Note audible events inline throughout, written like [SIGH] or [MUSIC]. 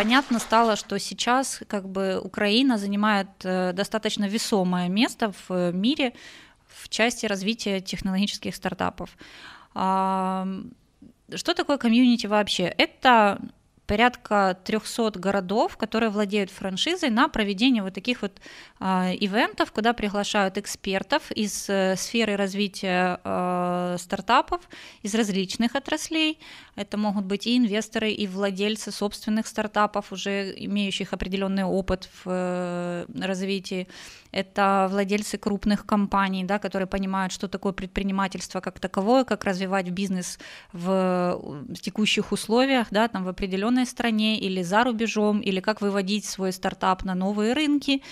понятно стало, что сейчас как бы Украина занимает э, достаточно весомое место в э, мире в части развития технологических стартапов. А, что такое комьюнити вообще? Это порядка 300 городов, которые владеют франшизой на проведение вот таких вот э, ивентов, куда приглашают экспертов из э, сферы развития э, стартапов, из различных отраслей, это могут быть и инвесторы, и владельцы собственных стартапов, уже имеющих определенный опыт в э, развитии. Это владельцы крупных компаний, да, которые понимают, что такое предпринимательство как таковое, как развивать бизнес э, в текущих условиях, да, там в определенной стране или за рубежом, или как выводить свой стартап на новые рынки.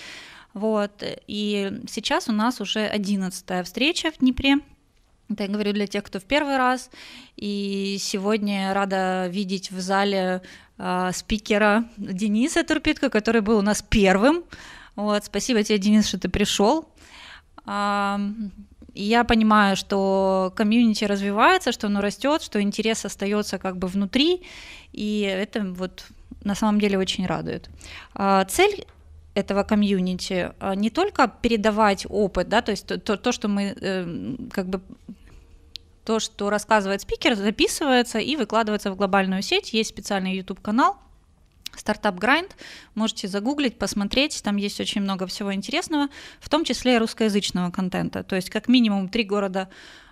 Вот. И сейчас у нас уже 11 встреча в Днепре. Это я говорю для тех, кто в первый раз. И сегодня рада видеть в зале э, спикера Дениса Турпитко, который был у нас первым. Вот, спасибо тебе, Денис, что ты пришел. А, я понимаю, что комьюнити развивается, что оно растет, что интерес остается как бы внутри, и это вот на самом деле очень радует. А, цель этого комьюнити а, не только передавать опыт, да, то есть то, то, то что мы э, как бы то, что рассказывает спикер, записывается и выкладывается в глобальную сеть. Есть специальный YouTube-канал, Startup Grind. Можете загуглить, посмотреть. Там есть очень много всего интересного, в том числе и русскоязычного контента. То есть как минимум три города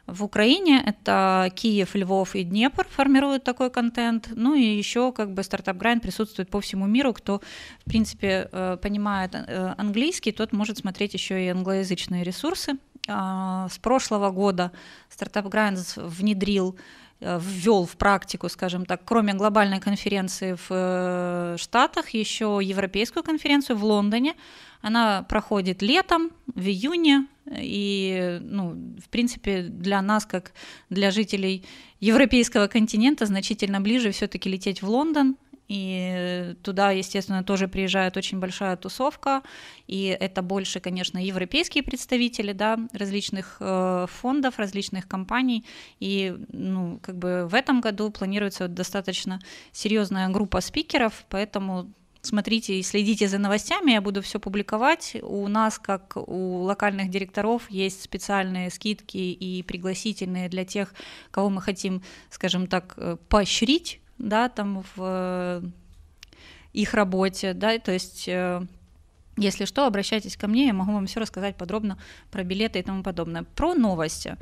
в Украине это Киев, Львов и Днепр формируют такой контент. Ну и еще как бы стартап Grind присутствует по всему миру. Кто, в принципе, э, понимает э, английский, тот может смотреть еще и англоязычные ресурсы. А, с прошлого года стартап Grind внедрил э, ввел в практику, скажем так, кроме глобальной конференции в Штатах, еще европейскую конференцию в Лондоне. Она проходит летом, в июне, и, ну, в принципе, для нас, как для жителей европейского континента, значительно ближе все-таки лететь в Лондон. И туда, естественно, тоже приезжает очень большая тусовка, и это больше, конечно, европейские представители, да, различных э, фондов, различных компаний, и, ну, как бы в этом году планируется достаточно серьезная группа спикеров, поэтому смотрите и следите за новостями, я буду все публиковать. У нас, как у локальных директоров, есть специальные скидки и пригласительные для тех, кого мы хотим, скажем так, э, поощрить, да, там в э, их работе, да, то есть э, если что, обращайтесь ко мне, я могу вам все рассказать подробно про билеты и тому подобное. Про новости.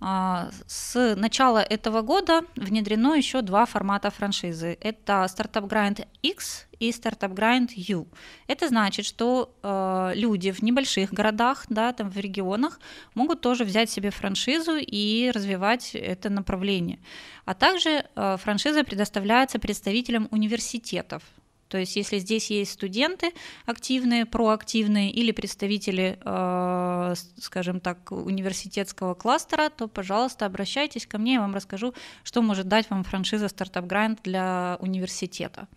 А, с начала этого года внедрено еще два формата франшизы. Это Startup Grind X и Startup Grind U. Это значит, что э, люди в небольших городах, да, там в регионах могут тоже взять себе франшизу и развивать это направление. А также э, франшиза предоставляется представителям университетов. То есть, если здесь есть студенты активные, проактивные или представители, э, скажем так, университетского кластера, то, пожалуйста, обращайтесь ко мне, я вам расскажу, что может дать вам франшиза Startup Grant для университета.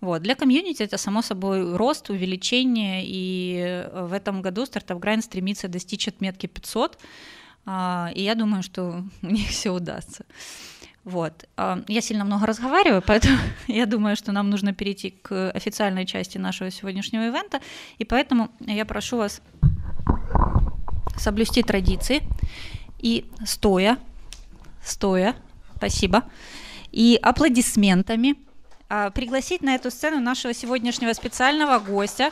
Вот. Для комьюнити это, само собой, рост, увеличение, и э, в этом году Startup Grind стремится достичь отметки 500, э, а, и я думаю, что у них все удастся. Вот. А, я сильно много разговариваю, поэтому [LAUGHS] я думаю, что нам нужно перейти к официальной части нашего сегодняшнего ивента, и поэтому я прошу вас соблюсти традиции и стоя, стоя, спасибо, и аплодисментами а, пригласить на эту сцену нашего сегодняшнего специального гостя,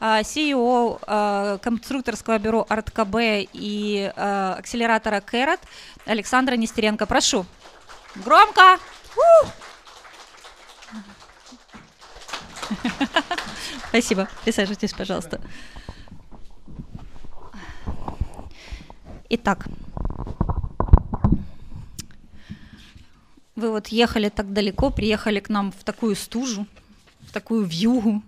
а, CEO конструкторского бюро АртКБ и акселератора Кэрот Александра Нестеренко. Прошу. Громко! Спасибо. Присаживайтесь, пожалуйста. Итак, вы вот ехали так далеко, приехали к нам в такую стужу, в такую вьюгу,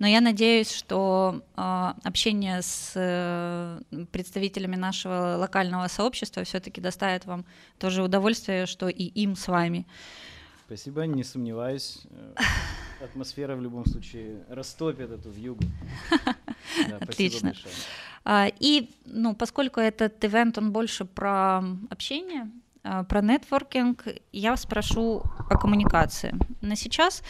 но я надеюсь, что э, общение с э, представителями нашего локального сообщества все-таки доставит вам тоже удовольствие, что и им с вами. Спасибо, не сомневаюсь. Э, атмосфера в любом случае растопит эту вьюгу. Да, Отлично. Большое. А, и, ну, поскольку этот ивент, он больше про общение, Э, про нетворкинг, я спрошу о коммуникации. На сейчас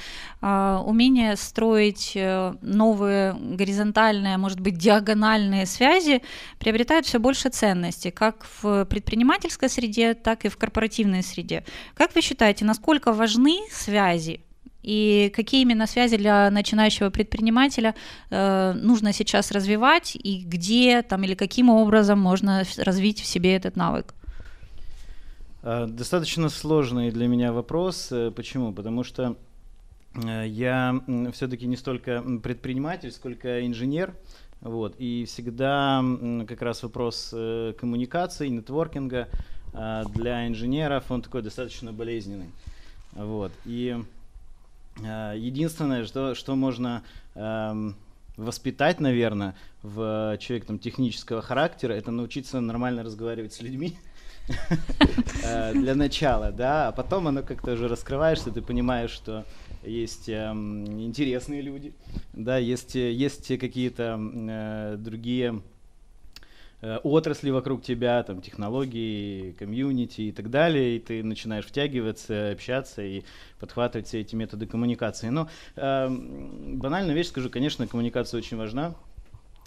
э, умение строить э, новые горизонтальные, может быть, диагональные связи приобретает все больше ценности, как в предпринимательской среде, так и в корпоративной среде. Как вы считаете, насколько важны связи и какие именно связи для начинающего предпринимателя нужно сейчас развивать и где там или каким образом можно развить в себе этот навык? Э, достаточно сложный для меня вопрос. Э, почему? Потому что э, я все-таки не столько предприниматель, сколько инженер. Вот. И всегда как раз вопрос коммуникации, нетворкинга для инженеров, он такой достаточно болезненный. Вот. И единственное, что, что можно эм, воспитать, наверное, в человек там, технического характера, это научиться нормально разговаривать с людьми. [LAUGHS] [LAUGHS] Э, для начала, да, а потом оно как-то уже раскрываешься, ты понимаешь, что есть эм, интересные люди, да, есть, есть какие-то э, другие э, отрасли вокруг тебя, там, технологии, комьюнити и так далее, и ты начинаешь втягиваться, общаться и подхватывать все эти методы коммуникации. Но ну, э, эм, банальную вещь скажу, конечно, коммуникация очень важна,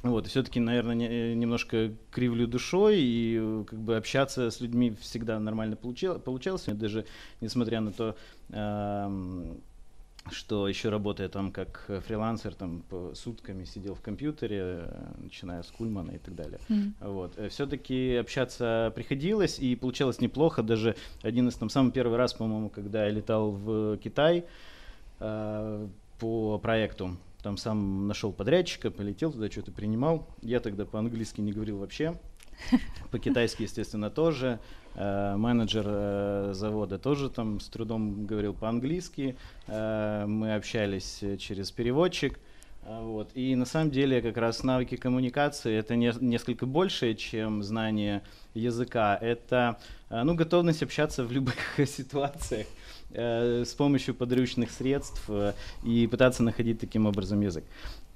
вот, все-таки, наверное, немножко кривлю душой, и э, как бы общаться с людьми всегда нормально получалось, получалось, даже несмотря на то, эм, что еще работая там как э, фрилансер, там по сутками сидел в компьютере, начиная с Кульмана и так далее. Mm-hmm. Вот, э, все-таки общаться приходилось, и получалось неплохо, даже один из там самый первый раз, по-моему, когда я летал в Китай по проекту, там сам нашел подрядчика, полетел туда, что-то принимал. Я тогда по-английски не говорил вообще. [LAUGHS] По-китайски, естественно, тоже. Э, менеджер э, завода тоже там с трудом говорил по-английски. Э, мы общались через переводчик. Вот. И на самом деле как раз навыки коммуникации это не, несколько больше, чем знание языка. Это ну, готовность общаться в любых [LAUGHS] ситуациях э, с помощью подручных средств э, и пытаться находить таким образом язык.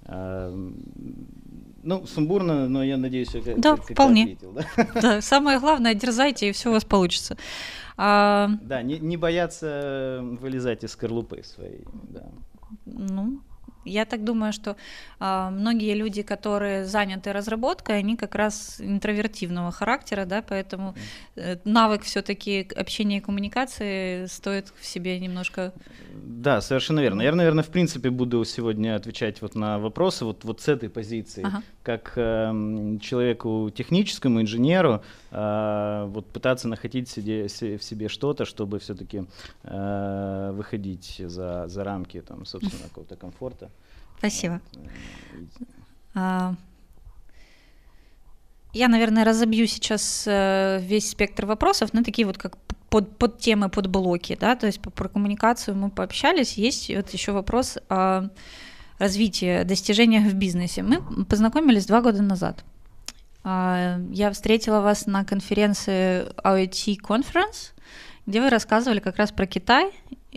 Э, ну, сумбурно, но я надеюсь, что да, как вполне. ответил. Да? [LAUGHS] да, самое главное, дерзайте, и все у вас получится. А... Да, не, не бояться вылезать из скорлупы своей. Да. Ну, я так думаю, что э, многие люди, которые заняты разработкой, они как раз интровертивного характера, да, поэтому э, навык все-таки общения и коммуникации стоит в себе немножко. Да, совершенно верно. Я, наверное, в принципе буду сегодня отвечать вот на вопросы вот, вот с этой позиции. Ага как э, человеку техническому, инженеру, э, вот пытаться находить себе, в себе что-то, чтобы все-таки э, выходить за, за рамки там, собственно, какого-то комфорта. Спасибо. Э, а, я, наверное, разобью сейчас э, весь спектр вопросов на ну, такие вот как под, под темы, под блоки, да, то есть про коммуникацию мы пообщались. Есть вот еще вопрос а, Развитие, достижения в бизнесе. Мы познакомились два года назад. А, я встретила вас на конференции IoT Conference, где вы рассказывали как раз про Китай,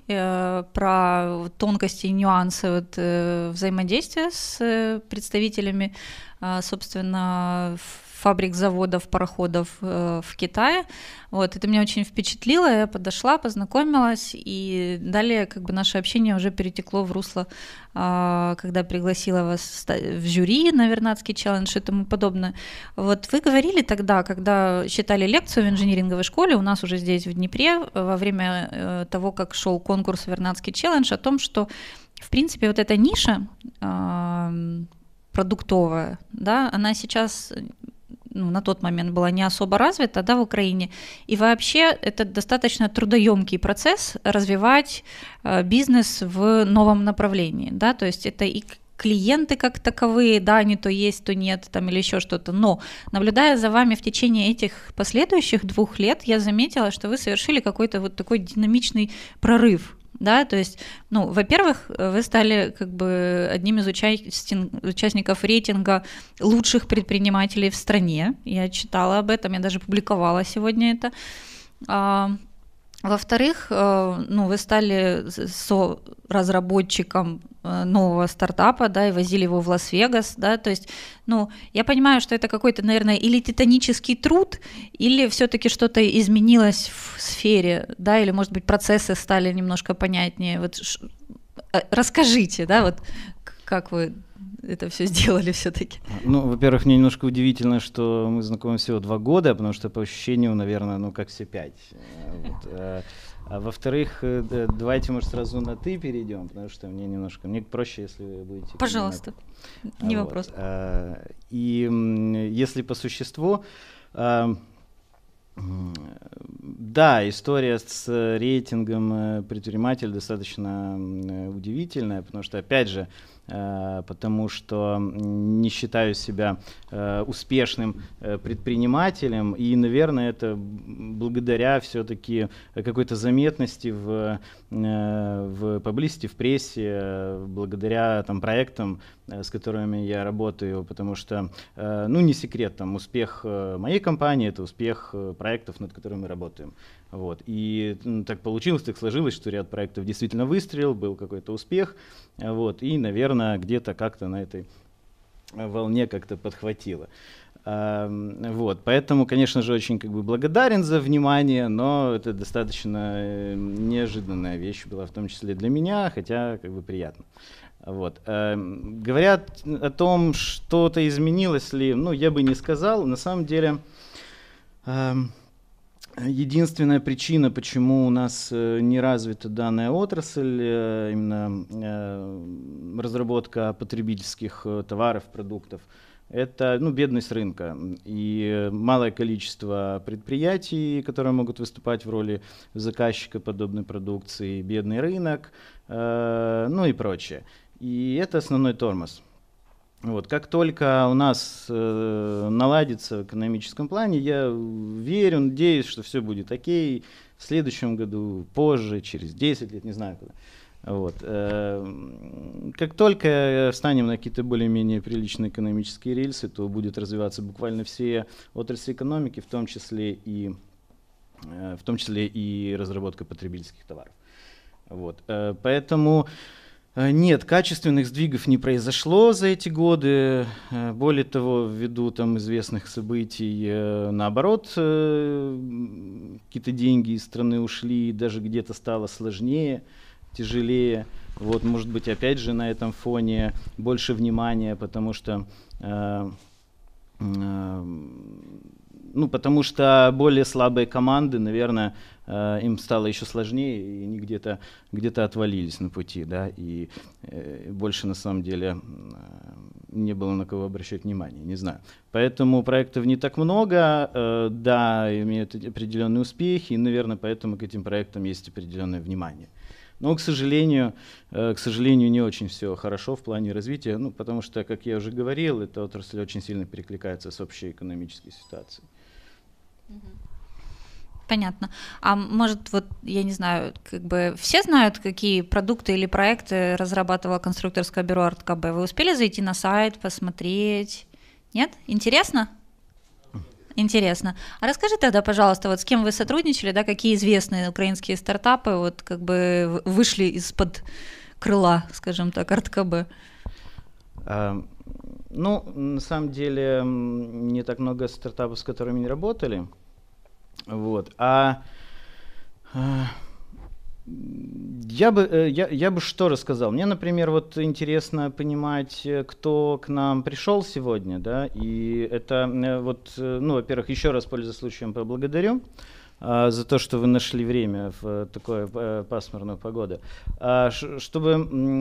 э, про тонкости и нюансы вот, э, взаимодействия с э, представителями, а, собственно, фабрик, заводов, пароходов э, в Китае. Вот, это меня очень впечатлило, я подошла, познакомилась, и далее как бы наше общение уже перетекло в русло, э, когда пригласила вас в жюри на Вернадский челлендж и тому подобное. Вот вы говорили тогда, когда считали лекцию в инжиниринговой школе у нас уже здесь в Днепре, во время э, того, как шел конкурс Вернадский челлендж, о том, что в принципе, вот эта ниша, продуктовая, да, она сейчас ну, на тот момент была не особо развита да, в Украине. И вообще это достаточно трудоемкий процесс развивать э, бизнес в новом направлении. Да? То есть это и клиенты как таковые, да, они то есть, то нет, там или еще что-то. Но наблюдая за вами в течение этих последующих двух лет, я заметила, что вы совершили какой-то вот такой динамичный прорыв да, то есть, ну, во-первых, э, вы стали как бы одним из участников рейтинга лучших предпринимателей в стране, я читала об этом, я даже публиковала сегодня это, а, во-вторых, э, ну, вы стали со-разработчиком э, нового стартапа, да, и возили его в Лас-Вегас, да, то есть, ну, я понимаю, что это какой-то, наверное, или титанический труд, или все-таки что-то изменилось в сфере, да, или, может быть, процессы стали немножко понятнее, вот э, расскажите, да, вот как вы это все сделали все-таки? Ну, во-первых, мне немножко удивительно, что мы знакомы всего два года, потому что по ощущению, наверное, ну как все пять. Э, а во-вторых, э, э, давайте, может, сразу на ты перейдем, потому что мне немножко, мне проще, если вы будете. Пожалуйста, на... не вот. вопрос. И если по существу, да, история с рейтингом предприниматель достаточно удивительная, потому что, опять же, Э, потому что не считаю себя э, успешным э, предпринимателем. И, наверное, это благодаря все-таки какой-то заметности в Э, в publicity, в прессе, э, благодаря там, проектам, э, с которыми я работаю, потому что, ну, не секрет, там, успех моей компании — это успех проектов, над которыми мы работаем. Вот. И ну, так получилось, так сложилось, что ряд проектов действительно выстрелил, был какой-то успех, вот, и, наверное, где-то как-то на этой волне как-то подхватило. Эм, вот, поэтому, конечно же, очень как бы благодарен за внимание, но это достаточно э, неожиданная вещь была, в том числе для меня, хотя как бы приятно. Вот. Эм, говорят о том, что-то изменилось ли, ну, я бы не сказал. На самом деле, эм, единственная причина, почему у нас э, не развита данная отрасль, э, именно разработка потребительских товаров, продуктов – это ну, бедность рынка и малое количество предприятий, которые могут выступать в роли заказчика подобной продукции, бедный рынок, э, ну и прочее. И это основной тормоз. Вот, как только у нас э, наладится в экономическом плане, я верю, надеюсь, что все будет окей в следующем году, позже, через 10 лет, не знаю когда. Вот. Эм, как только встанем на какие-то более-менее приличные экономические рельсы, то будет развиваться буквально все отрасли экономики, в том числе и, э, в том числе и разработка потребительских товаров. Вот. Э, поэтому э, нет, качественных сдвигов не произошло за эти годы. Более того, ввиду там известных событий, наоборот, какие-то деньги из страны ушли, даже где-то стало сложнее – тяжелее. Вот, может быть, опять же на этом фоне больше внимания, потому что э, э, ну, потому что более слабые команды, наверное, э, им стало еще сложнее, и они где-то где отвалились на пути, да, и э, больше на самом деле э, не было на кого обращать внимание, не знаю. Поэтому проектов не так много, э, да, имеют определенные успехи, и, наверное, поэтому к этим проектам есть определенное внимание. Но, к сожалению, э, к сожалению, не очень все хорошо в плане развития, ну, потому что, как я уже говорил, эта отрасль очень сильно перекликается с общей экономической ситуацией. Понятно. А может, вот, я не знаю, как бы все знают, какие продукты или проекты разрабатывало конструкторское бюро АртКБ? Вы успели зайти на сайт, посмотреть? Нет? Интересно? Интересно. А расскажи тогда, пожалуйста, вот с кем вы сотрудничали, да, какие известные украинские стартапы вот как бы вышли из-под крыла, скажем так, РТКБ? А, ну, на самом деле, не так много стартапов, с которыми не работали. Вот. А, а я бы, э, я, я бы что рассказал? Мне, например, вот интересно понимать, э, кто к нам пришел сегодня, да, и это э, вот, ну, во-первых, еще раз, пользуясь случаем, поблагодарю. А, за то, что вы нашли время в э, такую э, пасмурную погоду. А, чтобы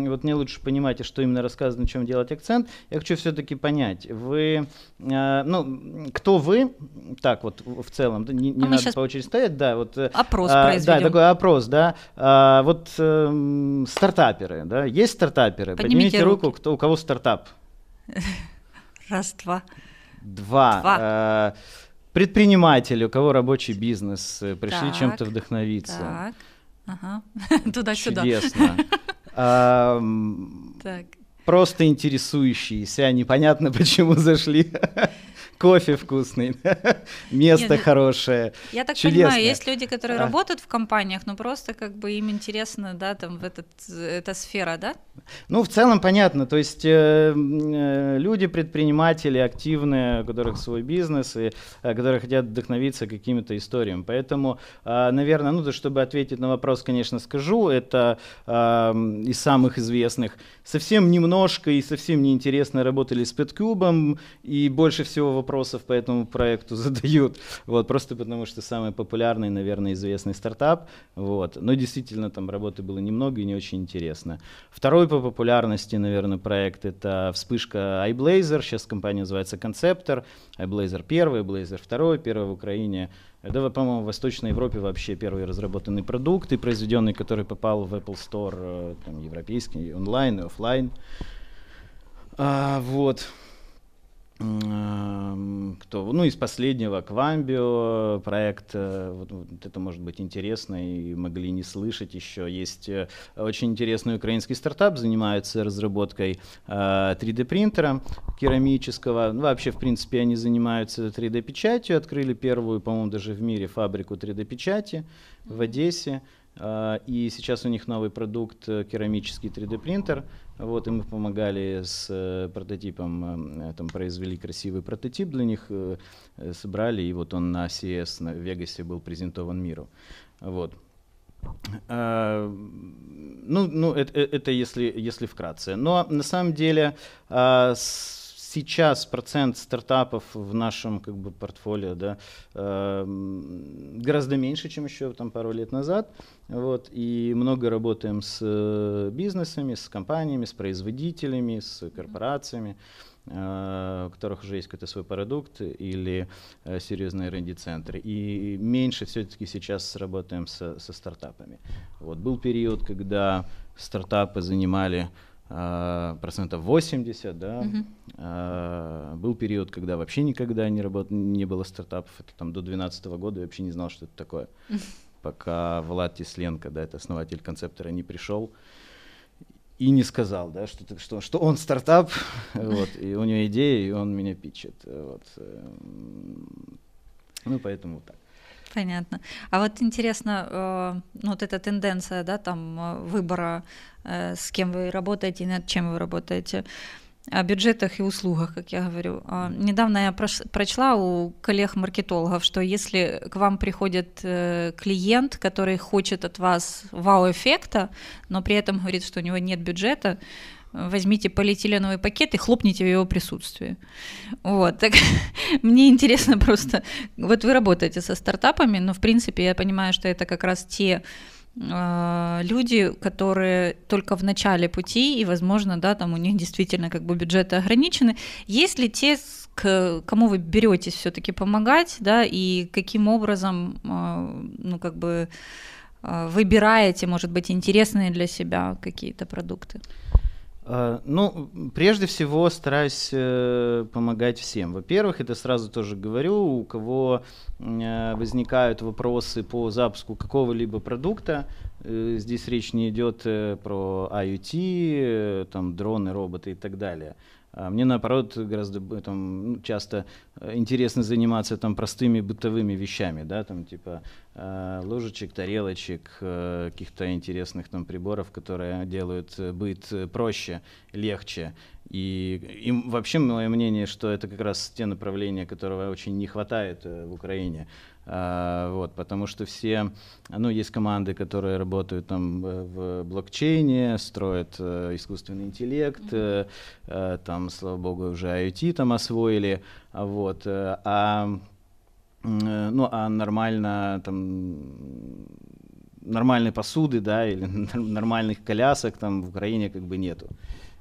вот мне лучше понимать, что именно рассказано, чем делать акцент, я хочу все-таки понять, вы, э, ну, кто вы, так вот в целом, не, не а надо по очереди стоять, да, вот. Опрос а, произведем. Да, такой опрос, да. А, вот э, стартаперы, да, есть стартаперы? Поднимите, Поднимите руку, руки. кто, у кого стартап. [LAUGHS] Раз, два. Два. два. А, предприниматели, у кого рабочий бизнес, э, пришли чем-то вдохновиться. Так, ага, [LAUGHS] туда-сюда. Чудесно. [LAUGHS] Так. Просто интересующиеся, а непонятно [LAUGHS] почему зашли кофе вкусный, [LAUGHS] место Нет, ну, хорошее. Я так чудесное. понимаю, есть люди, которые а. работают в компаниях, но просто как бы им интересно, да, там в этот, эта сфера, да? Ну, в целом понятно, то есть э, э люди, предприниматели активные, у которых свой бизнес и э, которые хотят вдохновиться какими-то историями. Поэтому, э, наверное, ну, да, чтобы ответить на вопрос, конечно, скажу, это э, из самых известных. Совсем немножко и совсем неинтересно работали с Петкубом, и больше всего вопросов вопросов по этому проекту [LAUGHS] задают, вот, просто потому что самый популярный, наверное, известный стартап, вот, но действительно там работы было немного и не очень интересно. Второй по популярности, наверное, проект это вспышка iBlazer, сейчас компания называется Conceptor, iBlazer первый, iBlazer второй, первый в Украине, это, по-моему, в Восточной Европе вообще первый разработанный продукт и произведенный, который попал в Apple Store, э, там, европейский, онлайн и офлайн. А, вот. Эм, кто, ну, из последнего Квамбио проект, э, вот, вот это может быть интересно, и могли не слышать еще. Есть э, очень интересный украинский стартап, занимается разработкой 3D-принтера э, керамического. Ну, вообще, в принципе, они занимаются 3D-печатью, открыли первую, по-моему, даже в мире фабрику 3D-печати в Одессе. Э, и сейчас у них новый продукт э, керамический 3D принтер. Вот, и мы помогали с э, прототипом, там произвели красивый прототип для них, собрали, и вот он на CES на Вегасе был презентован миру. Вот. ну, ну это, это если, если вкратце. Но на самом деле с сейчас процент стартапов в нашем как бы, портфолио да, э, гораздо меньше, чем еще там, пару лет назад. Вот, и много работаем с э, бизнесами, с компаниями, с производителями, с корпорациями э, у которых уже есть какой-то свой продукт или э, серьезные R&D-центры. И меньше все-таки сейчас работаем со, со стартапами. Вот был период, когда стартапы занимали а, процентов 80, да. Угу. был период, когда вообще никогда не, работ... не было стартапов, это там до 2012 года, я вообще не знал, что это такое. [LAUGHS] Пока Влад Тесленко, да, это основатель концептора, не пришел и не сказал, да, что, что, что он стартап, [LAUGHS] вот, и у него идеи и он меня пичет. Вот. Эм, ну, поэтому так. Понятно. А вот интересно, э, ну, вот эта тенденция, да, там э, выбора, э, с кем вы работаете и над чем вы работаете, о бюджетах и услугах, как я говорю. А, недавно я прочла у коллег-маркетологов, что если к вам приходит клиент, который хочет от вас вау-эффекта, но при этом говорит, что у него нет бюджета, возьмите полиэтиленовый пакет и хлопните в его присутствии. Вот, так [LAUGHS] мне интересно просто, вот вы работаете со стартапами, но в принципе я понимаю, что это как раз те а, люди, которые только в начале пути и, возможно, да, там у них действительно как бы бюджеты ограничены. Есть ли те, к кому вы беретесь все-таки помогать, да, и каким образом, а, ну как бы а, выбираете, может быть, интересные для себя какие-то продукты? Э, ну, прежде всего, стараюсь э, помогать всем. Во-первых, это сразу тоже говорю, у кого э, возникают вопросы по запуску какого-либо продукта, здесь речь не идет про IoT, там, дроны, роботы и так далее. А мне, наоборот, гораздо там, ну, часто э, интересно заниматься там, простыми бытовыми вещами, да, там, типа э, ложечек, тарелочек, э, каких-то интересных там, приборов, которые делают быт проще, легче. И, и вообще мое мнение, что это как раз те направления, которого очень не хватает в Украине. А, вот, потому что все, ну, есть команды, которые работают там э, в блокчейне, строят э, искусственный интеллект, э, там, слава богу, уже IoT там освоили, вот, а, ну, а нормально там нормальной посуды, да, или [LAUGHS] нормальных колясок там в Украине как бы нету.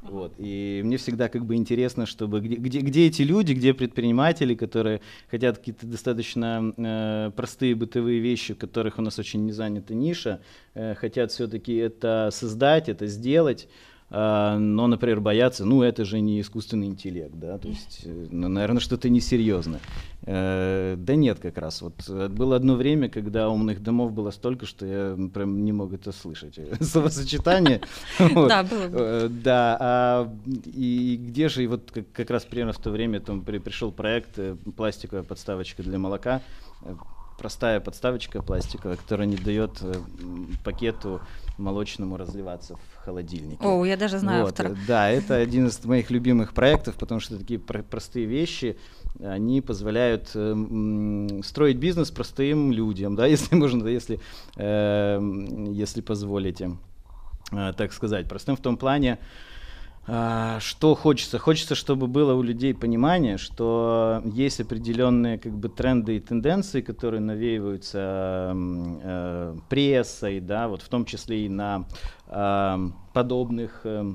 Вот. И мне всегда как бы интересно, чтобы где, где, где эти люди, где предприниматели, которые хотят какие-то достаточно э, простые бытовые вещи, в которых у нас очень не занята ниша, э, хотят все-таки это создать, это сделать э, но, например, боятся, ну, это же не искусственный интеллект, да, то есть, э, ну, наверное, что-то несерьезное. Э, да нет, как раз. Вот э, было одно время, когда умных домов было столько, что я прям не мог это слышать. Э, [LAUGHS] словосочетание. [LAUGHS] Да, было. Да. А, и где же, и вот как раз примерно в то время там пришел проект «Пластиковая подставочка для молока» простая подставочка пластиковая, которая не дает э, пакету молочному разливаться в холодильнике. О, я даже знаю вот. автора. Да, [LAUGHS] это один из моих любимых проектов, потому что такие про- простые вещи, они позволяют э, строить бизнес простым людям, да, [LAUGHS] если можно, да, если, э, если позволите, э, так сказать. Простым в том плане, э, а, что хочется? Хочется, чтобы было у людей понимание, что есть определенные как бы, тренды и тенденции, которые навеиваются э, прессой, да, вот в том числе и на э, подобных э,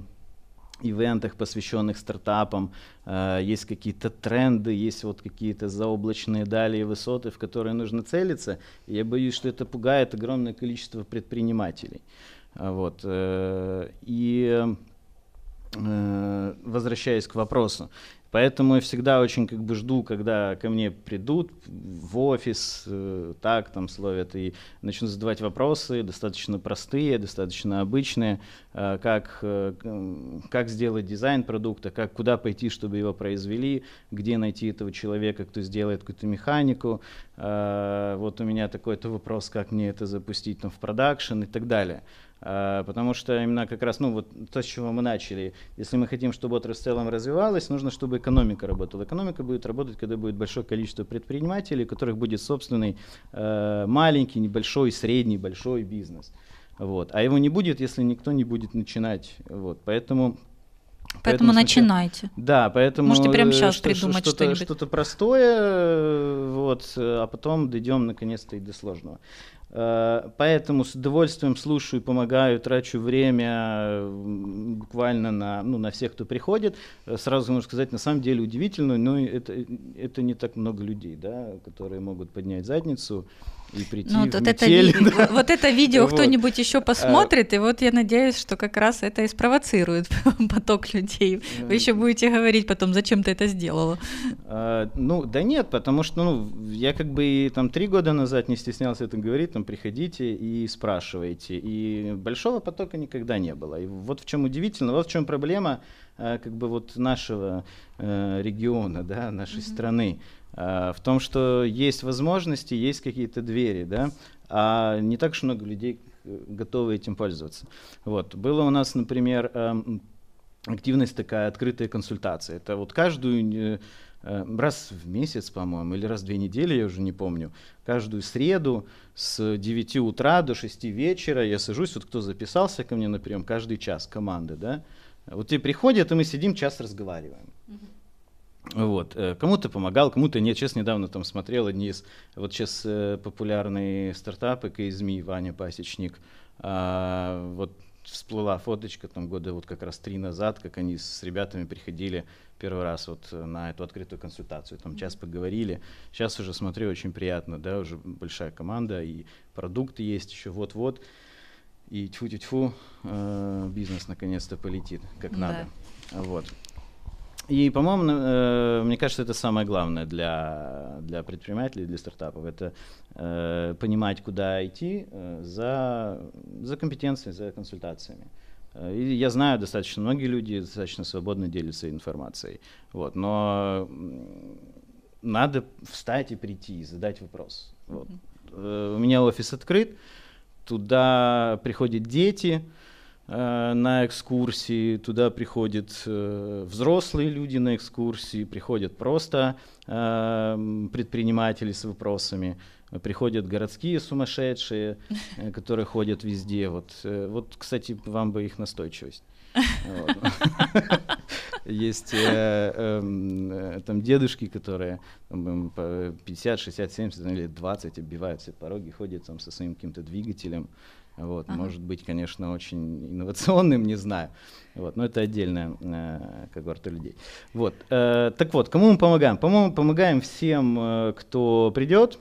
ивентах, посвященных стартапам, э, есть какие-то тренды, есть вот какие-то заоблачные дали и высоты, в которые нужно целиться. я боюсь, что это пугает огромное количество предпринимателей. Вот. Э, и Э, возвращаясь к вопросу. Поэтому я всегда очень как бы жду, когда ко мне придут в офис, э, так там словят, и начнут задавать вопросы, достаточно простые, достаточно обычные, э, как, как сделать дизайн продукта, как, куда пойти, чтобы его произвели, где найти этого человека, кто сделает какую-то механику. вот у меня такой-то вопрос, как мне это запустить там, в продакшн и так далее. Э, потому что именно как раз, ну вот то, с чего мы начали, если мы хотим, чтобы отрасль в целом развивалась, нужно, чтобы экономика работала. Экономика будет работать, когда будет большое количество предпринимателей, у которых будет собственный э, маленький, небольшой, средний, большой бизнес. Вот. А его не будет, если никто не будет начинать. Вот. Поэтому Поэтому, поэтому начинайте. Да, поэтому можете прямо э, сейчас что, придумать что-то, что-нибудь. Что-то простое, вот, а потом дойдем наконец-то и до сложного. Э, поэтому с удовольствием слушаю, помогаю, трачу время буквально на, ну, на всех, кто приходит. Э, сразу можно сказать, на самом деле удивительно, но это, это не так много людей, да, которые могут поднять задницу и прийти ну, в вот метель. Это, [LAUGHS] да. Вот это видео кто-нибудь еще а, посмотрит, и вот я надеюсь, что как раз это и спровоцирует [LAUGHS] поток людей. Ну, Вы еще будете говорить потом, зачем ты это сделала. А, ну, да нет, потому что ну, я как бы и там три года назад не стеснялся это говорить, там приходите и спрашивайте. И большого потока никогда не было. И вот в чем удивительно, вот в чем проблема а, как бы вот нашего э, региона, да, нашей mm-hmm. страны. Э, в том, что есть возможности, есть какие-то двери, да, а не так уж много людей э, готовы этим пользоваться. Вот. Было у нас, например, эм, активность такая, открытая консультация. Это вот каждую э, раз в месяц, по-моему, или раз в две недели, я уже не помню, каждую среду с 9 утра до 6 вечера я сажусь, вот кто записался ко мне на прием, каждый час команды, да, вот тебе приходят, и мы сидим, час разговариваем. Вот. Э, кому-то помогал, кому-то нет. Сейчас недавно там смотрел одни из... Вот сейчас э, популярные стартапы КИЗМИ, Ваня Пасечник. А, вот всплыла фоточка там года вот как раз три назад, как они с ребятами приходили первый раз вот э, на эту открытую консультацию, там час поговорили. Сейчас уже смотрю, очень приятно, да, уже большая команда и продукты есть еще вот-вот. И тьфу тьфу бизнес наконец-то полетит как надо. да. Вот. И, по-моему, э, мне кажется, это самое главное для, для предпринимателей, для стартапов. Это э, понимать, куда идти э, за, за компетенцией, за консультациями. И я знаю, достаточно многие люди достаточно свободно делятся информацией. Вот. Но надо встать и прийти, и задать вопрос. Вот. У меня офис открыт, туда приходят дети, Э, на экскурсии, туда приходят э, взрослые люди на экскурсии, приходят просто э, предприниматели с вопросами, приходят городские сумасшедшие, которые ходят везде. Вот, вот, кстати, вам бы их настойчивость. [LAUGHS] Есть э, эм, э, там дедушки, которые 50, 60, 70 или 20 оббивают все пороги, ходят там со своим каким-то двигателем. Вот, ага. может быть, конечно, очень инновационным, не знаю. Вот, но это отдельная э, когорта людей. Вот, э, так вот, кому мы помогаем? По-моему, помогаем всем, э, кто придет,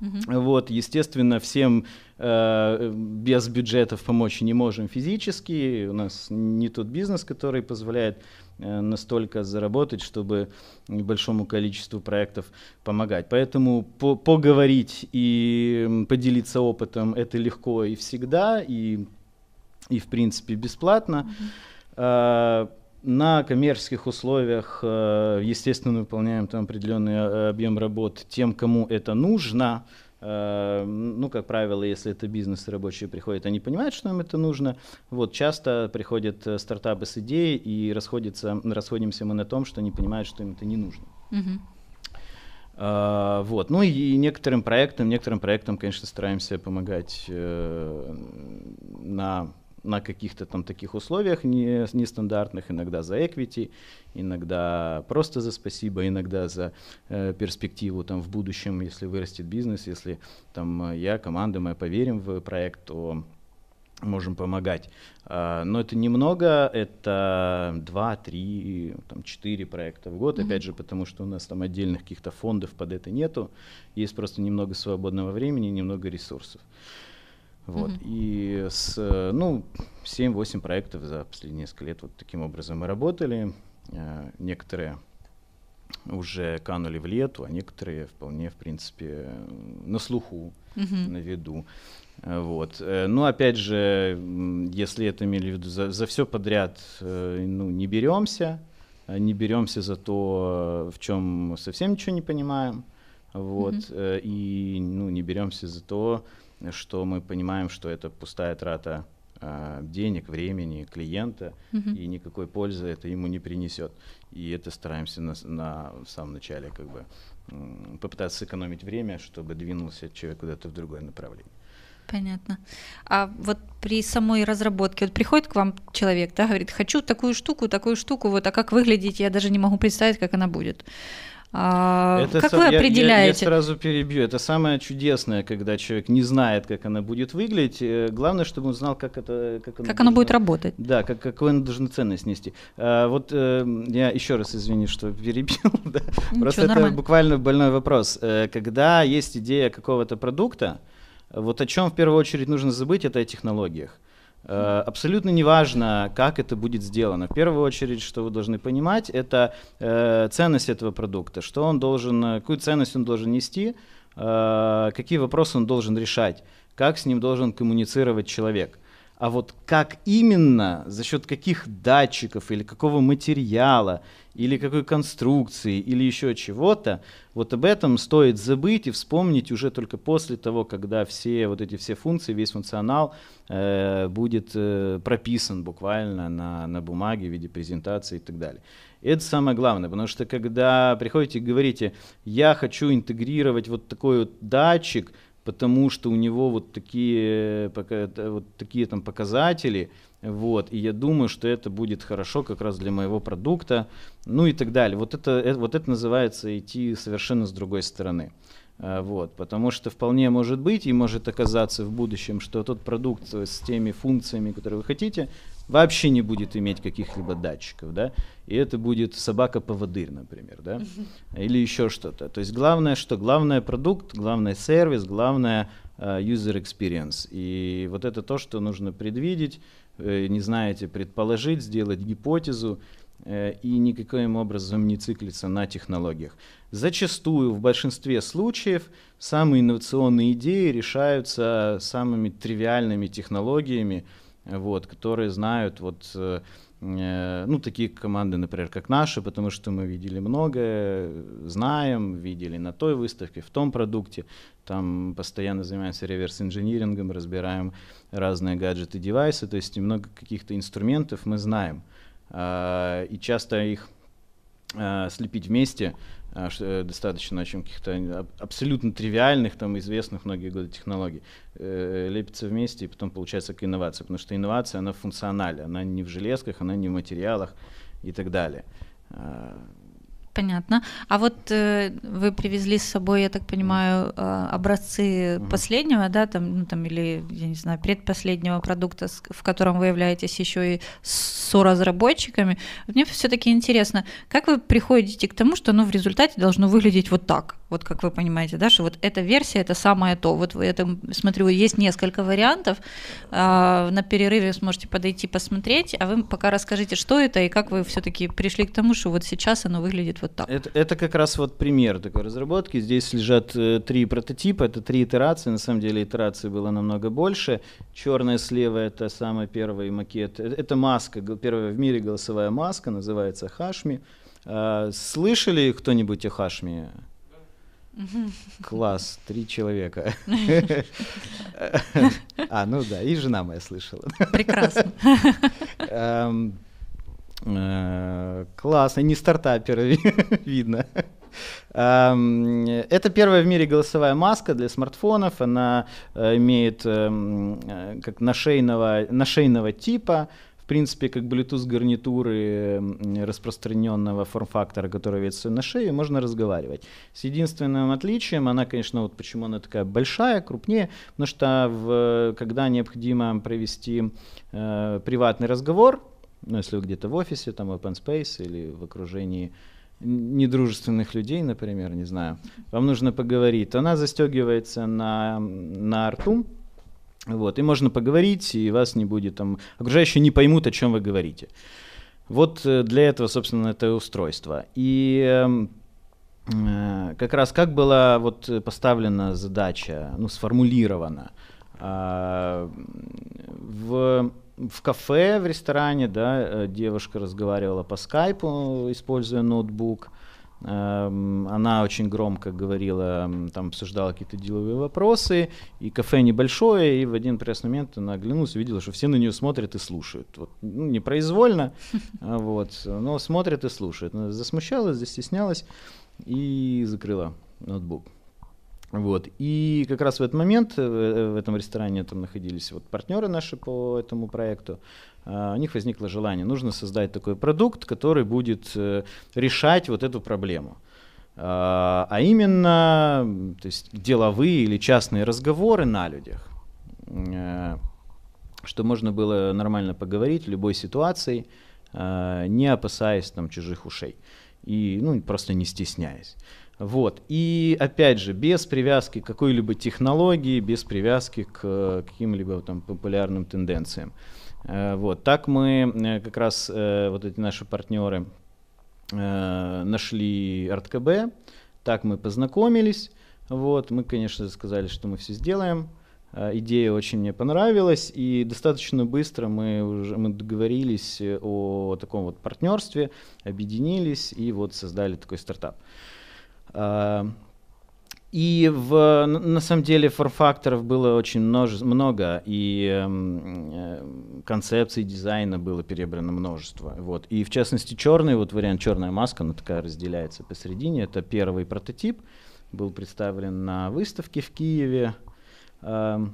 Угу. Вот, естественно, всем э, без бюджетов помочь не можем физически. У нас не тот бизнес, который позволяет э, настолько заработать, чтобы большому количеству проектов помогать. Поэтому по поговорить и поделиться опытом это легко и всегда, и, и в принципе бесплатно. Угу на коммерческих условиях, э, естественно, выполняем там определенный э, объем работ тем, кому это нужно. Э, ну, как правило, если это бизнес рабочие приходят, они понимают, что им это нужно. Вот часто приходят стартапы с идеей и расходятся, расходимся мы на том, что они понимают, что им это не нужно. Uh, вот. Ну и некоторым проектам, некоторым проектам, конечно, стараемся помогать uh, на на каких-то там таких условиях не, нестандартных, иногда за equity, иногда просто за спасибо, иногда за э, перспективу там в будущем, если вырастет бизнес, если там я, команда мы поверим в проект, то можем помогать. А, но это немного, это 2, 3, там, 4 проекта в год, mm-hmm. опять же, потому что у нас там отдельных каких-то фондов под это нету, есть просто немного свободного времени, немного ресурсов. Вот. Угу. И с, э, ну, 7-8 проектов за последние несколько лет вот таким образом мы работали. Э, некоторые уже канули в лету, а некоторые вполне, в принципе, на слуху, угу. на виду. Э, вот. Ну, опять же, если это имели в виду, за, за все подряд ну, не беремся, не беремся за то, в чем совсем ничего не понимаем, вот, угу. и ну, не беремся за то, что мы понимаем, что это пустая трата а, денег, времени, клиента, угу. и никакой пользы это ему не принесет. И это стараемся на, на, в самом начале как бы попытаться сэкономить время, чтобы двинулся человек куда-то в другое направление. Понятно. А вот при самой разработке, вот приходит к вам человек, да, говорит, хочу такую штуку, такую штуку, вот, а как выглядит, я даже не могу представить, как она будет. А, это как сам, вы определяете? Я, я сразу перебью. Это самое чудесное, когда человек не знает, как она будет выглядеть. Э, главное, чтобы он знал, как это, как, оно, как должно, оно будет работать. Да, как какую он должен ценность нести. А, вот э, я еще раз извини, что перебил. [LAUGHS] да. Ничего, Просто нормально. это буквально больной вопрос. Э, когда есть идея какого-то продукта, вот о чем в первую очередь нужно забыть, это о технологиях. Э, абсолютно неважно, как это будет сделано. В первую очередь, что вы должны понимать, это э, ценность этого продукта, что он должен, э, какую ценность он должен нести, какие вопросы он должен решать, как с ним должен коммуницировать человек – а вот как именно, за счет каких датчиков или какого материала, или какой конструкции, или еще чего-то, вот об этом стоит забыть и вспомнить уже только после того, когда все вот эти все функции, весь функционал э, будет э, прописан буквально на, на бумаге в виде презентации и так далее. Это самое главное, потому что когда приходите и говорите, я хочу интегрировать вот такой вот датчик, потому что у него вот такие, э, э, вот такие там показатели, вот, и я думаю, что это будет хорошо как раз для моего продукта, ну и так далее. Вот это, это, вот это называется идти совершенно с другой стороны. Э, вот, потому что вполне может быть и может оказаться в будущем, что тот продукт с теми функциями, которые вы хотите, вообще не будет иметь каких-либо датчиков, да, и это будет собака-поводырь, например, да, или еще что-то. То есть главное, что главное продукт, главный сервис, главное uh, user experience. И вот это то, что нужно предвидеть, э, не знаете, предположить, сделать гипотезу, э, и никаким образом не циклиться на технологиях. Зачастую, в большинстве случаев, самые инновационные идеи решаются самыми тривиальными технологиями, вот, которые знают вот э, ну, такие команды, например, как наши, потому что мы видели многое, знаем, видели на той выставке, в том продукте, там постоянно занимаемся реверс-инжинирингом, разбираем разные гаджеты, девайсы, то есть много каких-то инструментов мы знаем, а, и часто их а, слепить вместе, а, э, достаточно, чем каких-то абсолютно тривиальных, там, известных многие годы технологий, э, э, лепится вместе, и потом получается как инновация. Потому что инновация, она в функционале, она не в железках, она не в материалах и так далее. А, Понятно. А вот э, вы привезли с собой, я так понимаю, э, образцы mm-hmm. последнего, да, там, ну, там, или, я не знаю, предпоследнего продукта, в котором вы являетесь еще и со разработчиками. Мне все-таки интересно, как вы приходите к тому, что оно в результате должно выглядеть вот так? Вот как вы понимаете, да, что вот эта версия, это самое то. Вот вы это смотрю, есть несколько вариантов. Э, на перерыве сможете подойти посмотреть, а вы пока расскажите, что это и как вы все-таки пришли к тому, что вот сейчас оно выглядит работает вот так. Это, это как раз вот пример такой разработки. Здесь лежат э, три прототипа, это три итерации. На самом деле итераций было намного больше. Черная слева это самый первый макет. Это, это маска, первая в мире голосовая маска, называется Хашми. Э, слышали кто-нибудь о Хашми? [LAUGHS] Класс, три человека. [LAUGHS] [LAUGHS] А, ну да, и жена моя слышала. Прекрасно. Эм, Э, классно, не стартаперы, [LAUGHS] видно. Это первая в мире голосовая маска для смартфонов. Она э, имеет эм, э, как нашейного, нашейного типа, в принципе, как Bluetooth гарнитуры эм, распространенного форм-фактора, который вешается на шею, можно разговаривать. С единственным отличием, она, конечно, вот почему она такая большая, крупнее, потому что в, когда необходимо провести э, приватный разговор, ну, если вы где-то в офисе, там, open space или в окружении недружественных людей, например, не знаю, вам нужно поговорить. Она застегивается на, на арту, вот, и можно поговорить, и вас не будет там, окружающие не поймут, о чем вы говорите. Вот э, для этого, собственно, это устройство. И эм, э, как раз как была вот поставлена задача, ну, сформулирована, а, в в кафе, в ресторане, да, э, девушка разговаривала по скайпу, используя ноутбук. Эм, она очень громко говорила, там обсуждала какие-то деловые вопросы, и кафе небольшое, и в один прекрасный момент она оглянулась увидела, что все на нее смотрят и слушают. Вот, ну, непроизвольно, [LAUGHS] а вот, но смотрят и слушают. засмущалась, застеснялась и закрыла ноутбук. Вот. И как раз в этот момент э, в этом ресторане там находились вот партнеры наши по этому проекту. А, у них возникло желание, нужно создать такой продукт, который будет э, решать вот эту проблему. А, а именно то есть деловые или частные разговоры на людях, э, что можно было нормально поговорить в любой ситуации, не опасаясь там чужих ушей и ну, просто не стесняясь. Вот. И опять же, без привязки к какой-либо технологии, без привязки к э, каким-либо там популярным тенденциям. Э, вот. Так мы э, как раз вот эти наши партнеры нашли РТКБ, так мы познакомились. Вот. Мы, конечно, сказали, что мы все сделаем. Идея очень мне понравилась, и достаточно быстро мы уже мы договорились о таком вот партнерстве, объединились и вот создали такой стартап. Эм, и в, на самом деле форм-факторов было очень множе, много, и эм, э, концепций дизайна было перебрано множество. Вот. И в частности черный, вот вариант черная маска, она такая разделяется посередине. Это первый прототип, был представлен на выставке в Киеве. Э,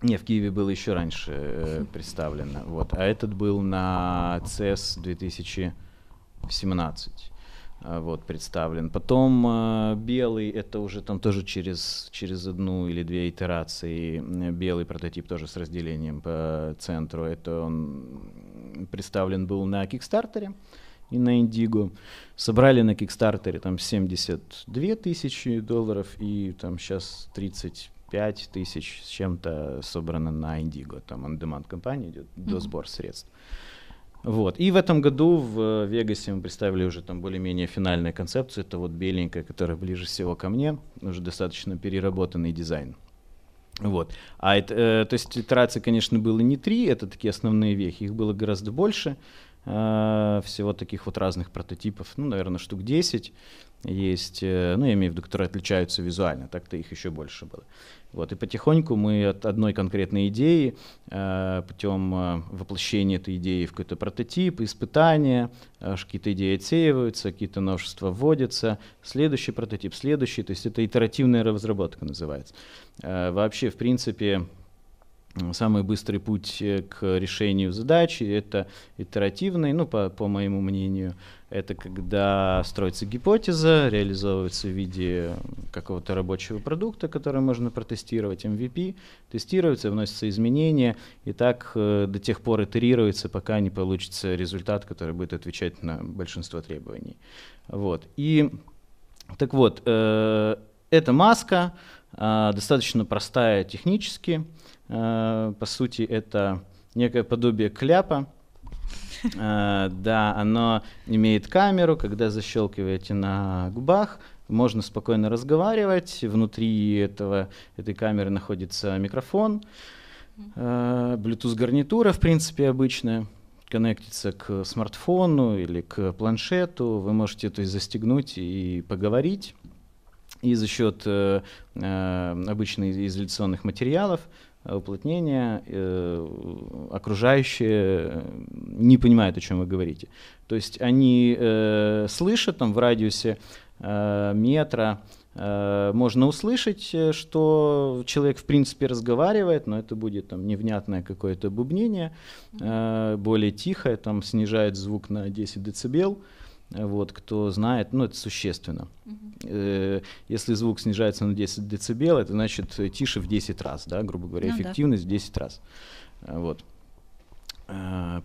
не, в Киеве было еще раньше э, представлено. Вот. А этот был на CES 2017. Э, вот, представлен. Потом э, белый, это уже там тоже через, через одну или две итерации, белый прототип тоже с разделением по центру, это он представлен был на Кикстартере и на Индиго. Собрали на Кикстартере там 72 тысячи долларов и там сейчас 35 тысяч с чем-то собрано на Индиго, там on-demand компания идет mm-hmm. до сбор средств. mm вот. И в этом году в э, Вегасе мы представили уже там более-менее финальную концепцию. Это вот беленькая, которая ближе всего ко мне, уже достаточно переработанный дизайн. Вот. А это, э, то есть итерации, конечно, было не три, это такие основные вехи, их было гораздо больше, э, всего таких вот разных прототипов, ну, наверное, штук 10 есть, э, ну, я имею в виду, которые отличаются визуально, так-то их еще больше было. Вот, и потихоньку мы от одной конкретной идеи э, путем э, воплощения этой идеи в какой-то прототип, испытания, э, какие-то идеи отсеиваются, какие-то новшества вводятся, следующий прототип, следующий, то есть это итеративная разработка называется. Э, вообще, в принципе, самый быстрый путь э, к решению задачи это итеративный, ну, по, по моему мнению, это когда строится гипотеза, реализовывается в виде какого-то рабочего продукта, который можно протестировать, MVP, тестируется, вносятся изменения, и так э, до тех пор итерируется, пока не получится результат, который будет отвечать на большинство требований. Вот. И так вот, э, эта маска э, достаточно простая технически. по сути, это некое подобие кляпа, Э, да, оно имеет камеру, когда защелкиваете на губах, можно спокойно разговаривать. Внутри этого, этой камеры находится микрофон, э, Bluetooth гарнитура, в принципе, обычная коннектиться к смартфону или к планшету, вы можете то есть, застегнуть и поговорить. И за счет э, э обычных изоляционных материалов уплотнения, э, окружающие э, не понимают, о чем вы говорите. То есть они э, слышат там в радиусе э, метра, э, можно услышать, э, что человек в принципе разговаривает, но это будет там невнятное какое-то бубнение, более тихое, там снижает звук на 10 децибел, вот, кто знает, ну, это существенно. Uh-huh. Если звук снижается на 10 дБ, это значит э, тише в 10 раз, да, грубо говоря, ну, эффективность в 10 раз. Э, вот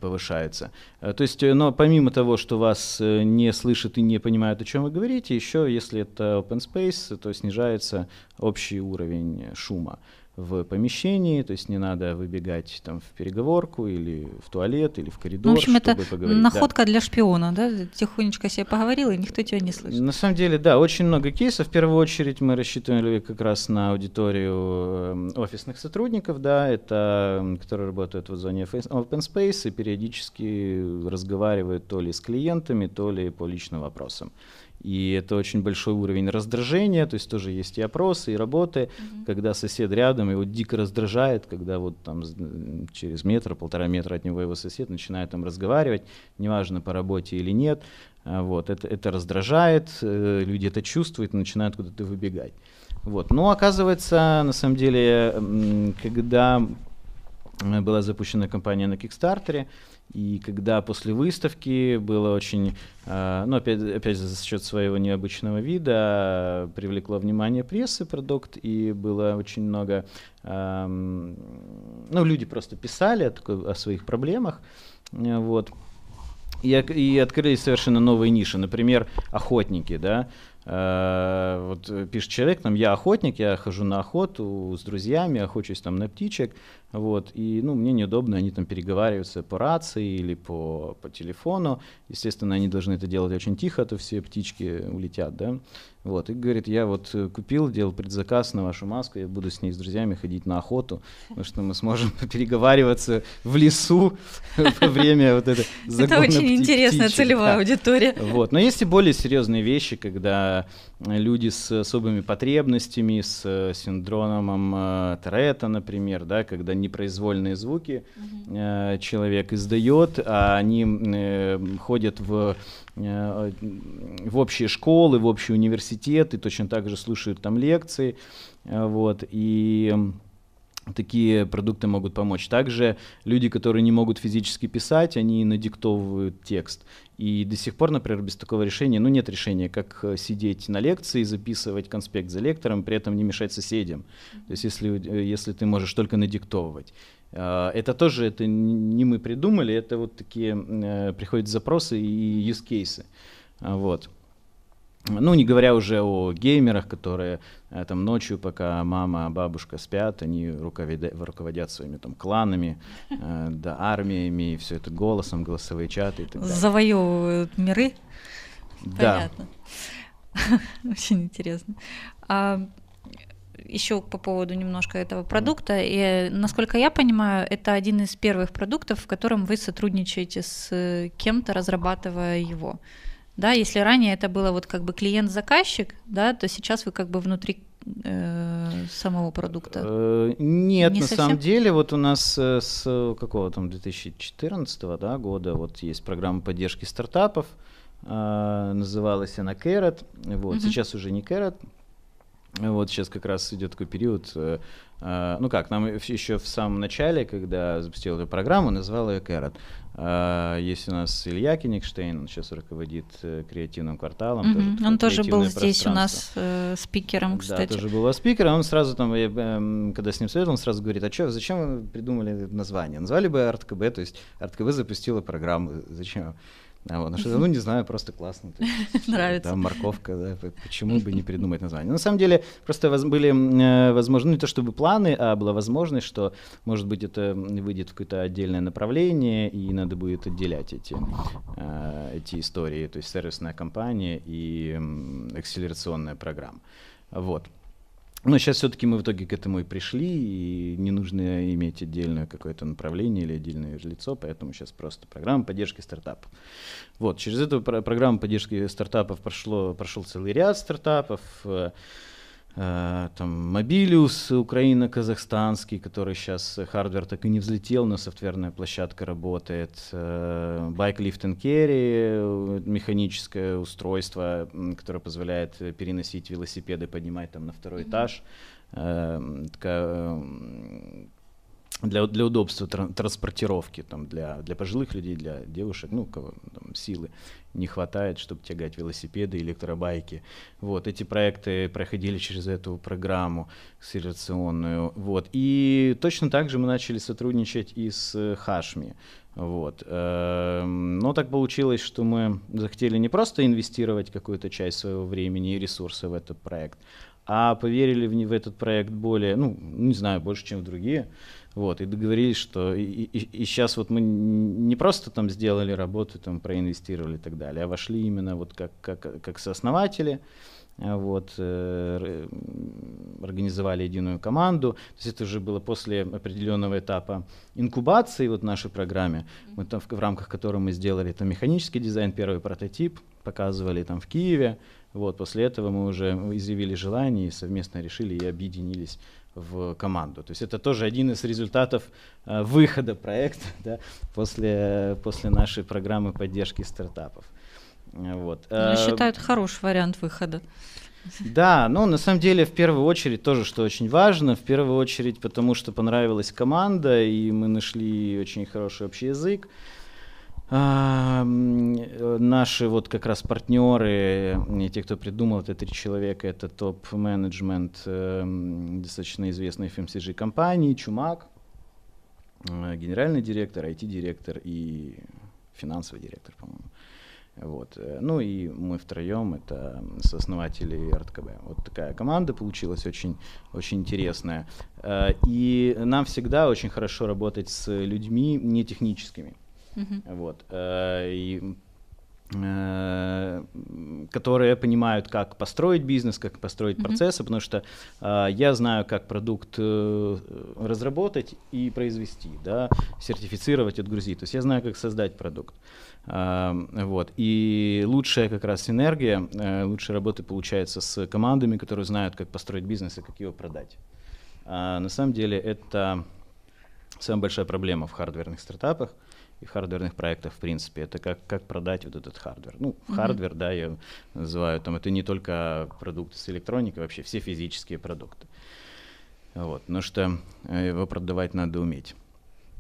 повышается. То есть, но помимо того, что вас не слышат и не понимают, о чем вы говорите, еще если это open space, то снижается общий уровень шума в помещении, то есть не надо выбегать там в переговорку или в туалет или в коридор. Ну, в общем, чтобы это поговорить. находка да. для шпиона, да? Тихонечко себе поговорил, и никто тебя не слышит. На самом деле, да, очень много кейсов. В первую очередь мы рассчитывали как раз на аудиторию эм, офисных сотрудников, да, это которые работают в зоне open space и периодически разговаривают то ли с клиентами, то ли по личным вопросам. И это очень большой уровень раздражения, то есть тоже есть и опросы, и работы, mm-hmm. когда сосед рядом его дико раздражает, когда вот там через метр, полтора метра от него его сосед начинает там разговаривать, неважно по работе или нет, а вот, это, это раздражает, э, люди это чувствуют начинают куда-то выбегать. Вот. Но оказывается, на самом деле, когда э, была запущена компания на Кикстартере, и когда после выставки было очень, э, ну опять, опять за счет своего необычного вида привлекло внимание прессы продукт, и было очень много, эм, ну люди просто писали о, своих проблемах, э, вот. И, и открылись совершенно новые ниши, например, охотники, да, э, вот пишет человек, там, я охотник, я хожу на охоту с друзьями, охочусь там на птичек, вот, и, ну, мне неудобно, они там переговариваются по рации или по, по телефону. Естественно, они должны это делать очень тихо, а то все птички улетят, да. Вот, и говорит, я вот э, купил, делал предзаказ на вашу маску, я буду с ней с друзьями ходить на охоту, потому что мы сможем [LAUGHS] переговариваться в лесу во время вот это Это очень интересная целевая аудитория. Вот, но есть и более серьезные вещи, когда э, люди с особыми потребностями, с э, синдромом Торетта, например, да, когда непроизвольные звуки mm человек издает, а они э, ходят в э, в общие школы, в общие университеты, точно так же слушают там лекции, вот, и такие продукты могут помочь. Также люди, которые не могут физически писать, они надиктовывают текст. И до сих пор, например, без такого решения, ну нет решения, как э, сидеть на лекции, записывать конспект за лектором, при этом не мешать соседям. То есть если, э, если ты можешь только надиктовывать. А, это тоже это не мы придумали, это вот такие э, приходят запросы и use cases. А, вот. Ну, не говоря уже о геймерах, которые э, там ночью, пока мама, бабушка спят, они руководят, своими там кланами, э, да, армиями, и все это голосом, голосовые чаты и так далее. Завоевывают миры. Да. Понятно. [LAUGHS] Очень интересно. А еще по поводу немножко этого продукта. И, э, насколько я понимаю, это один из первых продуктов, в котором вы сотрудничаете с э, кем-то, разрабатывая его да, если ранее это было вот как бы клиент-заказчик, да, то сейчас вы как бы внутри э, самого продукта? Э, нет, Не на совсем? самом деле вот у нас э, с какого там 2014 да, года вот есть программа поддержки стартапов, называлась она Carrot, вот угу. сейчас уже не Carrot, вот сейчас как раз идет такой период, Э, ну как, нам еще в самом начале, когда запустил эту программу, назвал ее Carrot. Э, есть у нас Илья Кенигштейн, он сейчас руководит э, креативным кварталом. Mm-hmm. Тоже он тоже был здесь у нас э, спикером, кстати. Да, тоже был спикером. Он сразу там, я, эм, когда с ним советовал, он сразу говорит, а что, зачем вы придумали название? Назвали бы АртКБ, то есть АртКБ запустила программу, зачем? А вот, ну, что, ну, не знаю, просто классно. Есть, [LAUGHS] э, Нравится. Там морковка, да, почему бы не придумать название. Ну, на самом деле, просто воз, были э, возможны, ну, не то чтобы планы, а была возможность, что, может быть, это выйдет в какое-то отдельное направление, и надо будет отделять эти, э, эти истории, то есть сервисная компания и э, акселерационная программа. Вот. Но сейчас все-таки мы в итоге к этому и пришли, и не нужно иметь отдельное какое-то направление или отдельное лицо, поэтому сейчас просто программа поддержки стартапов. Вот, через эту программу поддержки стартапов прошло, прошел целый ряд стартапов, э, Э, там Мобилиус украино-казахстанский, который сейчас э, хардвер так и не взлетел, но софтверная площадка работает, Bike Lift and Carry, механическое устройство, которое позволяет э, переносить велосипеды, поднимать там на второй mm-hmm. этаж, такая, эм, для, для удобства транспортировки, там, для, для пожилых людей, для девушек, ну, кого, там, силы не хватает, чтобы тягать велосипеды, электробайки. Вот, эти проекты проходили через эту программу акселерационную. Вот, и точно так же мы начали сотрудничать и с э, Хашми. Вот. Эм, но так получилось, что мы захотели не просто инвестировать какую-то часть своего времени и ресурсов в этот проект, а поверили в, в этот проект более, ну, не знаю, больше, чем в другие. Вот, и договорились, что и, и, и сейчас вот мы не просто там сделали работу, там проинвестировали и так далее, а вошли именно вот как, как, как сооснователи, а вот, э, организовали единую команду. То есть это уже было после определенного этапа инкубации вот нашей программе, мы там, в, в рамках которой мы сделали там механический дизайн, первый прототип, показывали там в Киеве. Вот, после этого мы уже изъявили желание и совместно решили и объединились в команду. То есть это тоже один из результатов э, выхода проекта [LAUGHS] да, после, после нашей программы поддержки стартапов. Э, вот. Ну, я э, считаю, это хороший вариант выхода. [LAUGHS] Да, ну на самом деле в первую очередь тоже, что очень важно, в первую очередь потому, что понравилась команда, и мы нашли очень хороший общий язык. А, наши вот как раз партнеры, те, кто придумал это три человека, это топ-менеджмент э, достаточно известной FMCG-компании эм «Чумак», э, генеральный директор, IT-директор и финансовый директор, по-моему. Вот. Э, ну и мы втроем, это сооснователи РТКБ. Вот такая команда получилась очень, очень интересная. Э, и нам всегда очень хорошо работать с людьми не техническими. Uh-huh. Вот. Э, и э, которые понимают, как построить бизнес, как построить mm-hmm. процессы, потому что э, я знаю, как продукт разработать и произвести, да, сертифицировать, отгрузить. То есть я знаю, как создать продукт. вот. И лучшая как раз синергия, э, лучшая работа получается с командами, которые знают, как построить бизнес и как его продать. на самом деле это самая большая проблема в хардверных стартапах – и хардверных проектов, в принципе. Это как, как продать вот этот хардвер. Ну, mm-hmm. хардвер, да, я называю. Там это не только продукты с электроникой, вообще все физические продукты. Вот, но что э, его продавать надо уметь.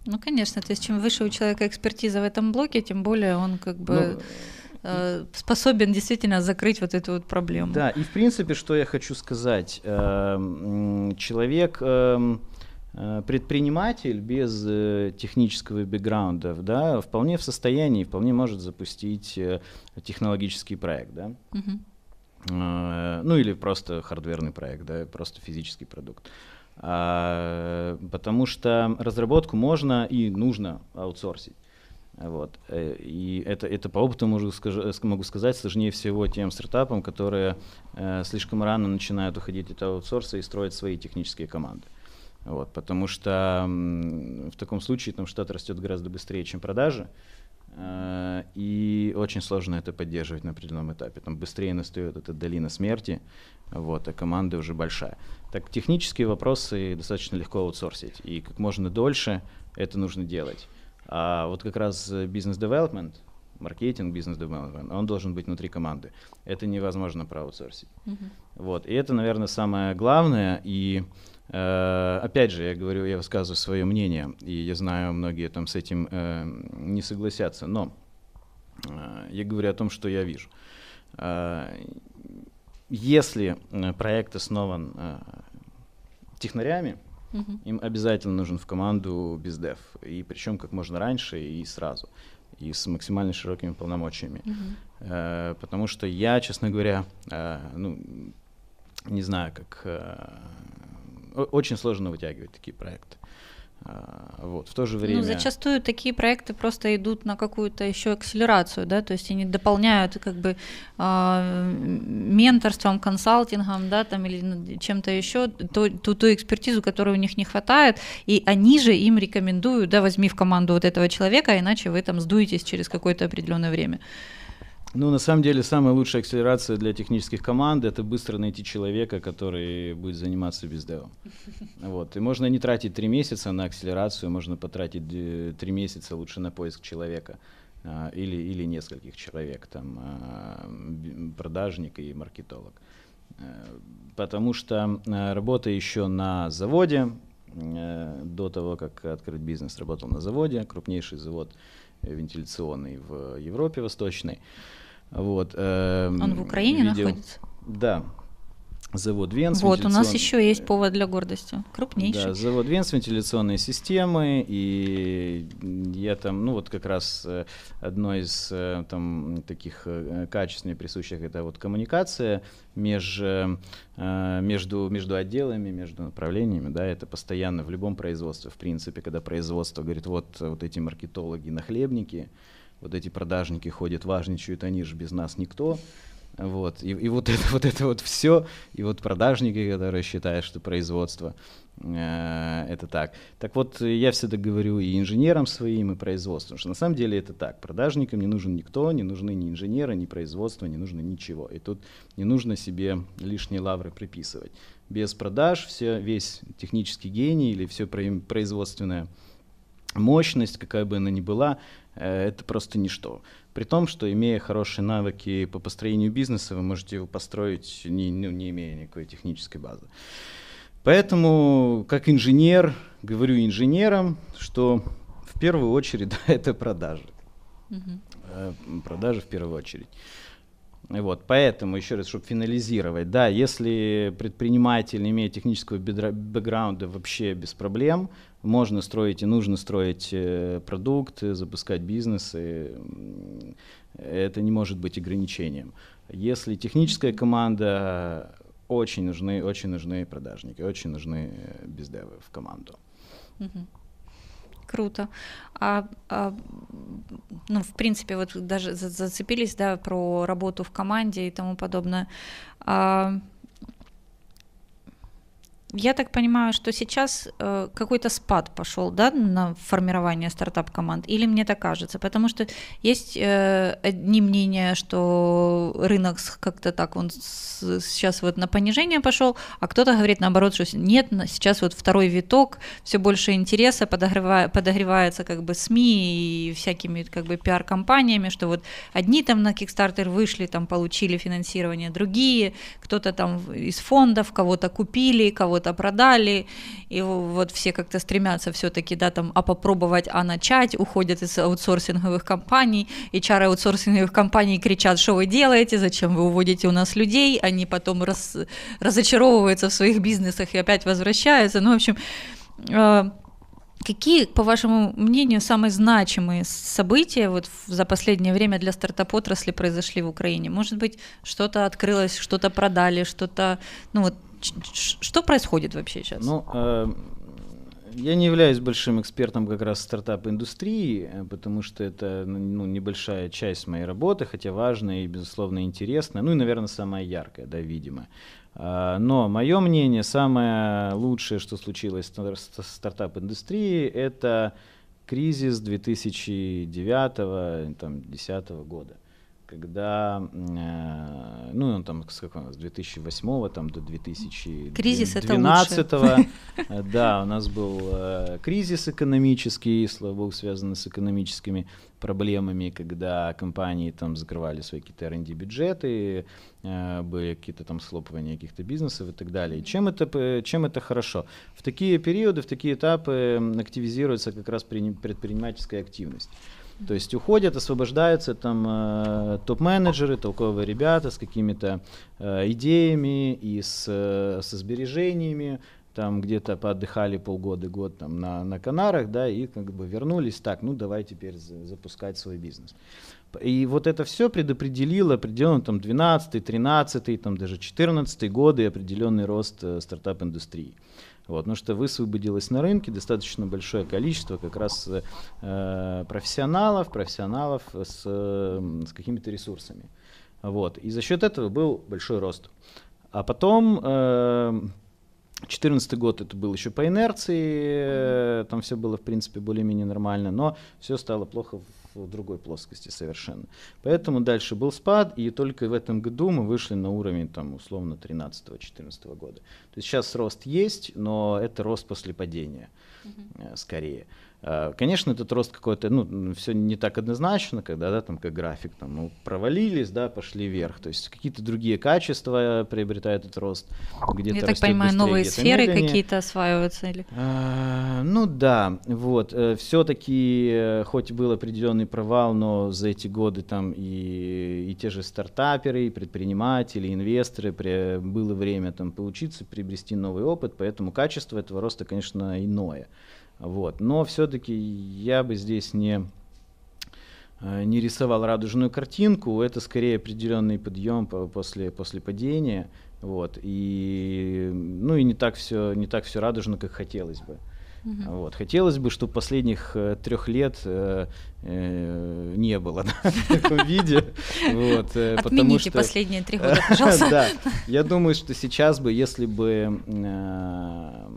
Ну, конечно, то есть чем выше у человека экспертиза в этом блоке, тем более он как бы ну, э, способен действительно закрыть вот эту вот проблему. Да, и в принципе, что я хочу сказать, э, человек... Э, Э, предприниматель без э, технического бэкграунда да, вполне в состоянии, вполне может запустить э, технологический проект. Да? uh Ну или просто хардверный проект, да, просто физический продукт. А, потому что разработку можно и нужно аутсорсить. Вот. И это, это по опыту могу, скажу могу сказать сложнее всего тем стартапам, которые э, слишком рано начинают уходить от аутсорса и строить свои технические команды. Вот, потому что в таком случае там штат растет гораздо быстрее, чем продажи. Э, и очень сложно это поддерживать на определенном этапе. Там быстрее настает эта долина смерти, вот, а команда уже большая. Так технические вопросы достаточно легко аутсорсить. И как можно дольше это нужно делать. А вот как раз э, бизнес-девелопмент, маркетинг, бизнес-девелопмент, он должен быть внутри команды. Это невозможно проаутсорсить. Mm-hmm. Вот. И это, наверное, самое главное. И Э, опять же, я говорю, я высказываю свое мнение, и я знаю, многие там с этим э, не согласятся, но э, я говорю о том, что я вижу. Если проект основан технарями, Uh-huh. им обязательно нужен в команду бездев, и причем как можно раньше и сразу, и с максимально широкими полномочиями. Uh-huh. Потому что я, честно говоря, ну, не знаю, как очень сложно вытягивать такие проекты. А, вот, в то же ну, время... Ну, зачастую такие проекты просто идут на какую-то еще акселерацию, да, то есть они дополняют как бы э, менторством, консалтингом, да, там или ну, чем-то еще, ту, ту, ту экспертизу, которой у них не хватает, и они же им рекомендуют, да, возьми в команду вот этого человека, иначе вы там сдуетесь через какое-то определенное время. Ну, на самом деле, самая лучшая акселерация для технических команд — это быстро найти человека, который будет заниматься бездевом. [LAUGHS] Вот. И можно не тратить три месяца на акселерацию, можно потратить э, три месяца лучше на поиск человека а, или, или нескольких человек, там, а, продажник и маркетолог. Э, потому что э, работа еще на заводе, до того, как открыть бизнес, работал на заводе, крупнейший завод вентиляционный в Европе Восточной. Вот, э, Он в Украине видел... находится? Да. Завод Венс. Вот, вентиляцион... у нас еще есть повод для гордости. Крупнейший. Да, завод Венс, вентиляционные системы. И я там, ну вот как раз э, одно из э, там таких э, качеств присущих, это вот коммуникация меж, между, между отделами, между направлениями. Да, это постоянно в любом производстве, в принципе, когда производство говорит, вот, вот эти маркетологи, нахлебники, хлебники вот эти продажники ходят, важничают, они же без нас никто. Вот. И, и вот это [LAUGHS] вот это вот все, и вот продажники, которые считают, что производство э, это так. Так вот, я всегда говорю и инженерам своим, и производству, что на самом деле это так. Продажникам не нужен никто, не нужны ни инженеры, ни производство, не нужно ничего. И тут не нужно себе лишние лавры приписывать. Без продаж все, весь технический гений или все производственная мощность, какая бы она ни была, Э, это просто ничто. При том, что имея хорошие навыки по построению бизнеса, вы можете его построить, не, ну, не имея никакой технической базы. Поэтому, как инженер, говорю инженерам, что в первую очередь [LAUGHS] да, это продажи. Угу. Э, продажи в первую очередь. Вот, поэтому, еще раз, чтобы финализировать, да, если предприниматель, не имея технического бэкграунда, вообще без проблем, можно строить и нужно строить э, продукт, э, запускать бизнес, и это не может быть ограничением. Если техническая команда, очень нужны, очень нужны продажники, очень нужны э, бездевы в команду. Круто. А, а, ну, в принципе, вот даже зацепились, да, про работу в команде и тому подобное. А, я так понимаю, что сейчас э, какой-то спад пошел, да, на формирование стартап-команд, или мне так кажется, потому что есть э, одни мнения, что рынок как-то так, он сейчас вот на понижение пошел, а кто-то говорит наоборот, что нет, сейчас вот второй виток, все больше интереса подогревается как бы СМИ и всякими как бы пиар-компаниями, что вот одни там на Kickstarter вышли, там получили финансирование, другие, кто-то там из фондов кого-то купили, кого-то кого-то продали, и вот все как-то стремятся все-таки, да, там, а попробовать, а начать, уходят из аутсорсинговых компаний, и чары аутсорсинговых компаний кричат, что вы делаете, зачем вы уводите у нас людей, они потом раз, разочаровываются в своих бизнесах и опять возвращаются, ну, в общем, а, Какие, по вашему мнению, самые значимые события вот за последнее время для стартап-отрасли произошли в Украине? Может быть, что-то открылось, что-то продали, что-то, ну вот что происходит вообще сейчас? Ну, э, я не являюсь большим экспертом как раз стартап-индустрии, э, потому что это ну, небольшая часть моей работы, хотя важная и, безусловно, интересная, ну и, наверное, самая яркая, да, видимо. Э, но мое мнение, самое лучшее, что случилось с стартап-индустрией, это кризис 2009-2010 года когда, э, ну, он там с, какого, с 2008 там, до 2012 кризис [LAUGHS] э, да, у нас был э, кризис экономический, слава богу, связанный с экономическими проблемами, когда компании там закрывали свои какие-то R&D бюджеты, э, были какие-то там слопывания каких-то бизнесов и так далее. Чем это, чем это хорошо? В такие периоды, в такие этапы активизируется как раз предпринимательская активность. То есть уходят, освобождаются там э, топ-менеджеры, толковые ребята с какими-то э, идеями и с, э, со сбережениями, там где-то поотдыхали полгода, год там на, на Канарах, да, и как бы вернулись, так, ну давай теперь за, запускать свой бизнес. И вот это все предопределило определенно там 12, 13, там даже 14 годы определенный рост э, стартап-индустрии. Вот, потому что высвободилось на рынке достаточно большое количество как раз э, профессионалов, профессионалов с, с какими-то ресурсами. Вот, и за счет этого был большой рост. А потом... Э, 2014 год это был еще по инерции, э, там все было, в принципе, более-менее нормально, но все стало плохо в другой плоскости совершенно. Поэтому дальше был спад, и только в этом году мы вышли на уровень там, условно 13-14 года. То есть сейчас рост есть, но это рост после падения угу. скорее. Э, конечно, этот рост какой-то, ну, все не так однозначно, когда, да, там, как график, там, ну, провалились, да, пошли вверх, то есть какие-то другие качества приобретает этот рост, где-то Я так понимаю, новые сферы какие-то осваиваются или? А, ну, да, вот, э, все-таки, хоть был определенный провал, но за эти годы там и, и те же стартаперы, и предприниматели, и инвесторы, при, было время там поучиться, приобрести новый опыт, поэтому качество этого роста, конечно, иное. Вот. Но все-таки я бы здесь не, э, не рисовал радужную картинку, это скорее определенный подъем после, после падения. Вот. И, ну и не так, все, не так все радужно, как хотелось бы. Угу. Вот. Хотелось бы, чтобы последних э, трех лет э, э, не было [LAUGHS] да, в таком виде. Вот, э, Отмените потому что, последние три года, пожалуйста. [LAUGHS] да, я думаю, что сейчас бы, если бы э,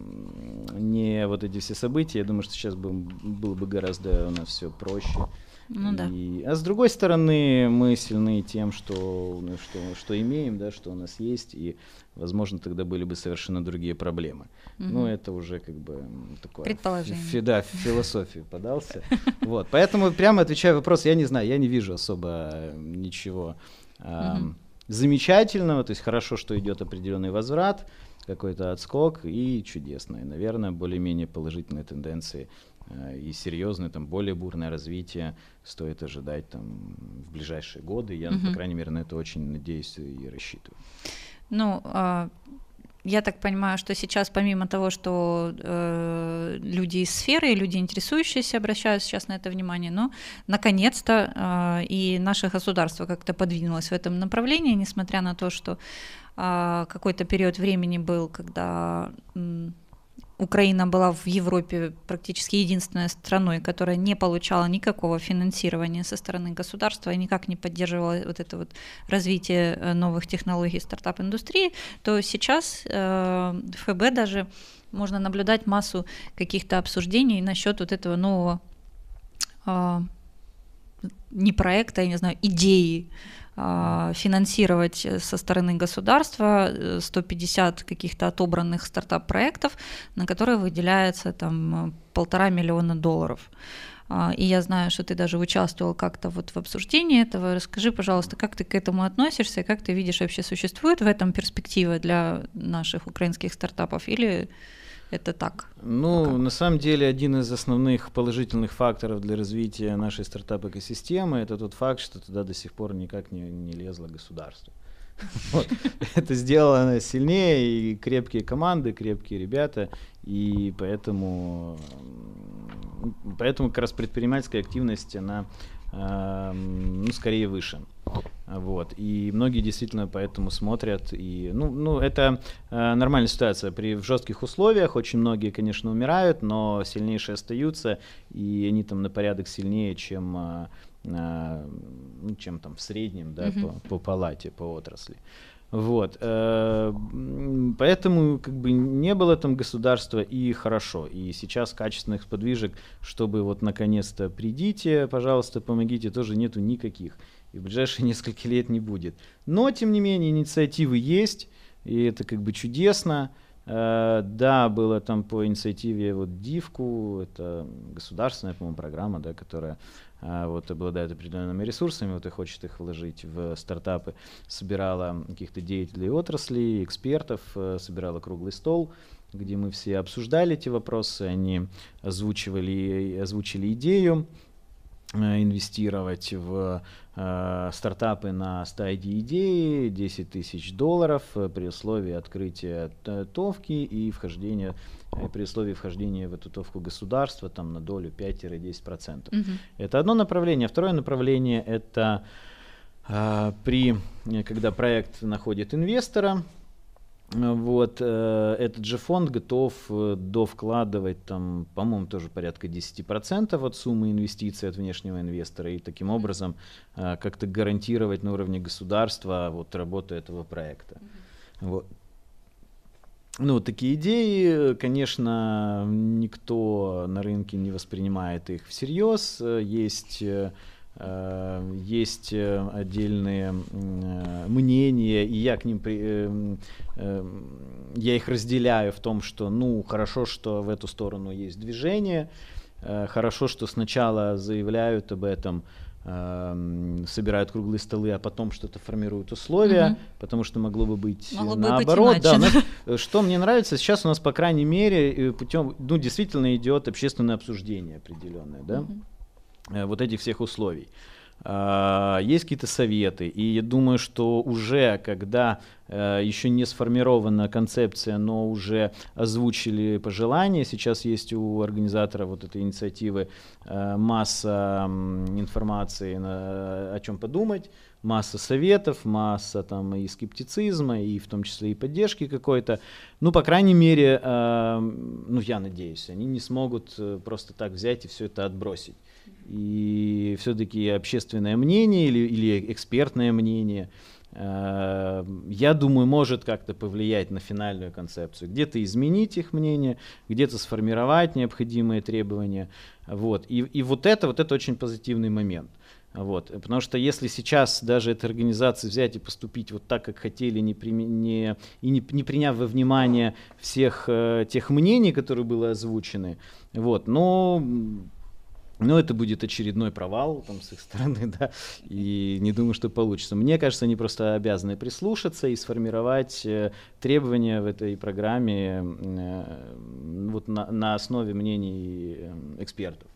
не вот эти все события, я думаю, что сейчас бы, было бы гораздо у нас все проще. Ну, да. И, а с другой стороны, мы сильны тем, что, ну, что, что имеем, да, что у нас есть, и, возможно, тогда были бы совершенно другие проблемы. Угу. Ну, это уже как бы такое... Предположение. Фи, да, в философию [LAUGHS] подался. Вот, поэтому прямо отвечаю вопрос, я не знаю, я не вижу особо э, ничего замечательного, то есть хорошо, что идет определенный возврат, какой-то отскок и чудесные, наверное, более-менее положительные тенденции э, и серьезное, там, более бурное развитие стоит ожидать там, в ближайшие годы. Я, угу. по крайней мере, на это очень надеюсь и рассчитываю. Ну, а... Я так понимаю, что сейчас помимо того, что э, люди из сферы, люди интересующиеся обращают сейчас на это внимание, но наконец-то э, и наше государство как-то подвинулось в этом направлении, несмотря на то, что а, какой-то период времени был, когда Украина была в Европе практически единственной страной, которая не получала никакого финансирования со стороны государства и никак не поддерживала вот это вот развитие э, новых технологий стартап-индустрии, то сейчас э, ФБ даже можно наблюдать массу каких-то обсуждений насчет вот этого нового а, не проекта, я не знаю, идеи а, финансировать э, со стороны государства 150 э, каких-то отобранных стартап-проектов, на которые выделяется там э, полтора миллиона долларов. А, и я знаю, что ты даже участвовал как-то вот в обсуждении этого. Расскажи, пожалуйста, как ты к этому относишься, как ты видишь, вообще существует в этом перспектива для наших украинских стартапов или это так. Ну, пока. на самом деле, один из основных положительных факторов для развития нашей стартап-экосистемы это тот факт, что туда до сих пор никак не, не лезло государство. [LAUGHS] Вот. Это сделано сильнее, и крепкие команды, крепкие ребята, и поэтому, поэтому как раз предпринимательская активность, она, а, ну, скорее выше. Вот. И многие действительно поэтому смотрят. И, ну, ну, это э, нормальная ситуация. При в жестких условиях очень многие, конечно, умирают, но сильнейшие остаются, и они там на порядок сильнее, чем, э, э, ну, чем там в среднем да, mm-hmm. по, по палате, по отрасли. Вот. Э, поэтому как бы не было там государства и хорошо. И сейчас качественных подвижек, чтобы вот наконец-то придите, пожалуйста, помогите, тоже нету никаких и в ближайшие [LAUGHS] несколько лет не будет. Но, тем не менее, инициативы есть, и это как бы чудесно. Э, да, было там по инициативе вот Дивку, это государственная, по-моему, программа, да, которая э, вот обладает определенными ресурсами, вот и хочет их вложить в стартапы, собирала каких-то деятелей отрасли, экспертов, э, собирала круглый стол, где мы все обсуждали эти вопросы, они озвучивали, озвучили идею, Э, инвестировать в э, стартапы на стадии идеи 10 тысяч долларов э, при условии открытия товки и вхождения э, при условии вхождения в эту товку государства там на долю 5-10%. Угу. Это одно направление. Второе направление это э, при, когда проект находит инвестора, вот, э, этот же фонд готов э, довкладывать, там, по-моему, тоже порядка 10% от суммы инвестиций от внешнего инвестора и таким образом э, как-то гарантировать на уровне государства вот, работу этого проекта. Mm-hmm. Вот. Ну, вот такие идеи, конечно, никто на рынке не воспринимает их всерьез. Э, есть э, Э, есть э, отдельные э, мнения, и я к ним при, я их разделяю в том, что ну хорошо, что в эту сторону есть движение, хорошо, что сначала заявляют об этом, собирают круглые столы, а потом что-то формируют условия, угу. потому что могло бы быть могло наоборот. Быть да, что мне нравится, сейчас у нас, по крайней мере, путем, ну, действительно идет общественное обсуждение определенное, да. Угу. Э, вот этих всех условий. А, есть какие-то советы, и я думаю, что уже когда э, еще не сформирована концепция, но уже озвучили пожелания, сейчас есть у организатора вот этой инициативы э, масса информации, о чем подумать, масса советов, масса там и скептицизма, и в том числе и поддержки какой-то. Ну, по крайней мере, ну, я надеюсь, они не смогут просто так взять и все это отбросить и все-таки общественное мнение или, или экспертное мнение, э, я думаю, может как-то повлиять на финальную концепцию. Где-то изменить их мнение, где-то сформировать необходимые требования. Вот. И, и вот это, вот это очень позитивный момент. Вот. Потому что если сейчас даже этой организации взять и поступить вот так, как хотели, не, при, не, и не, не приняв во внимание всех э, тех мнений, которые были озвучены, вот, но но это будет очередной провал там, с их стороны, [LAUGHS] да, и не думаю, что получится. Мне кажется, они просто обязаны прислушаться и сформировать э, требования в этой программе э, вот на, на основе мнений э, экспертов.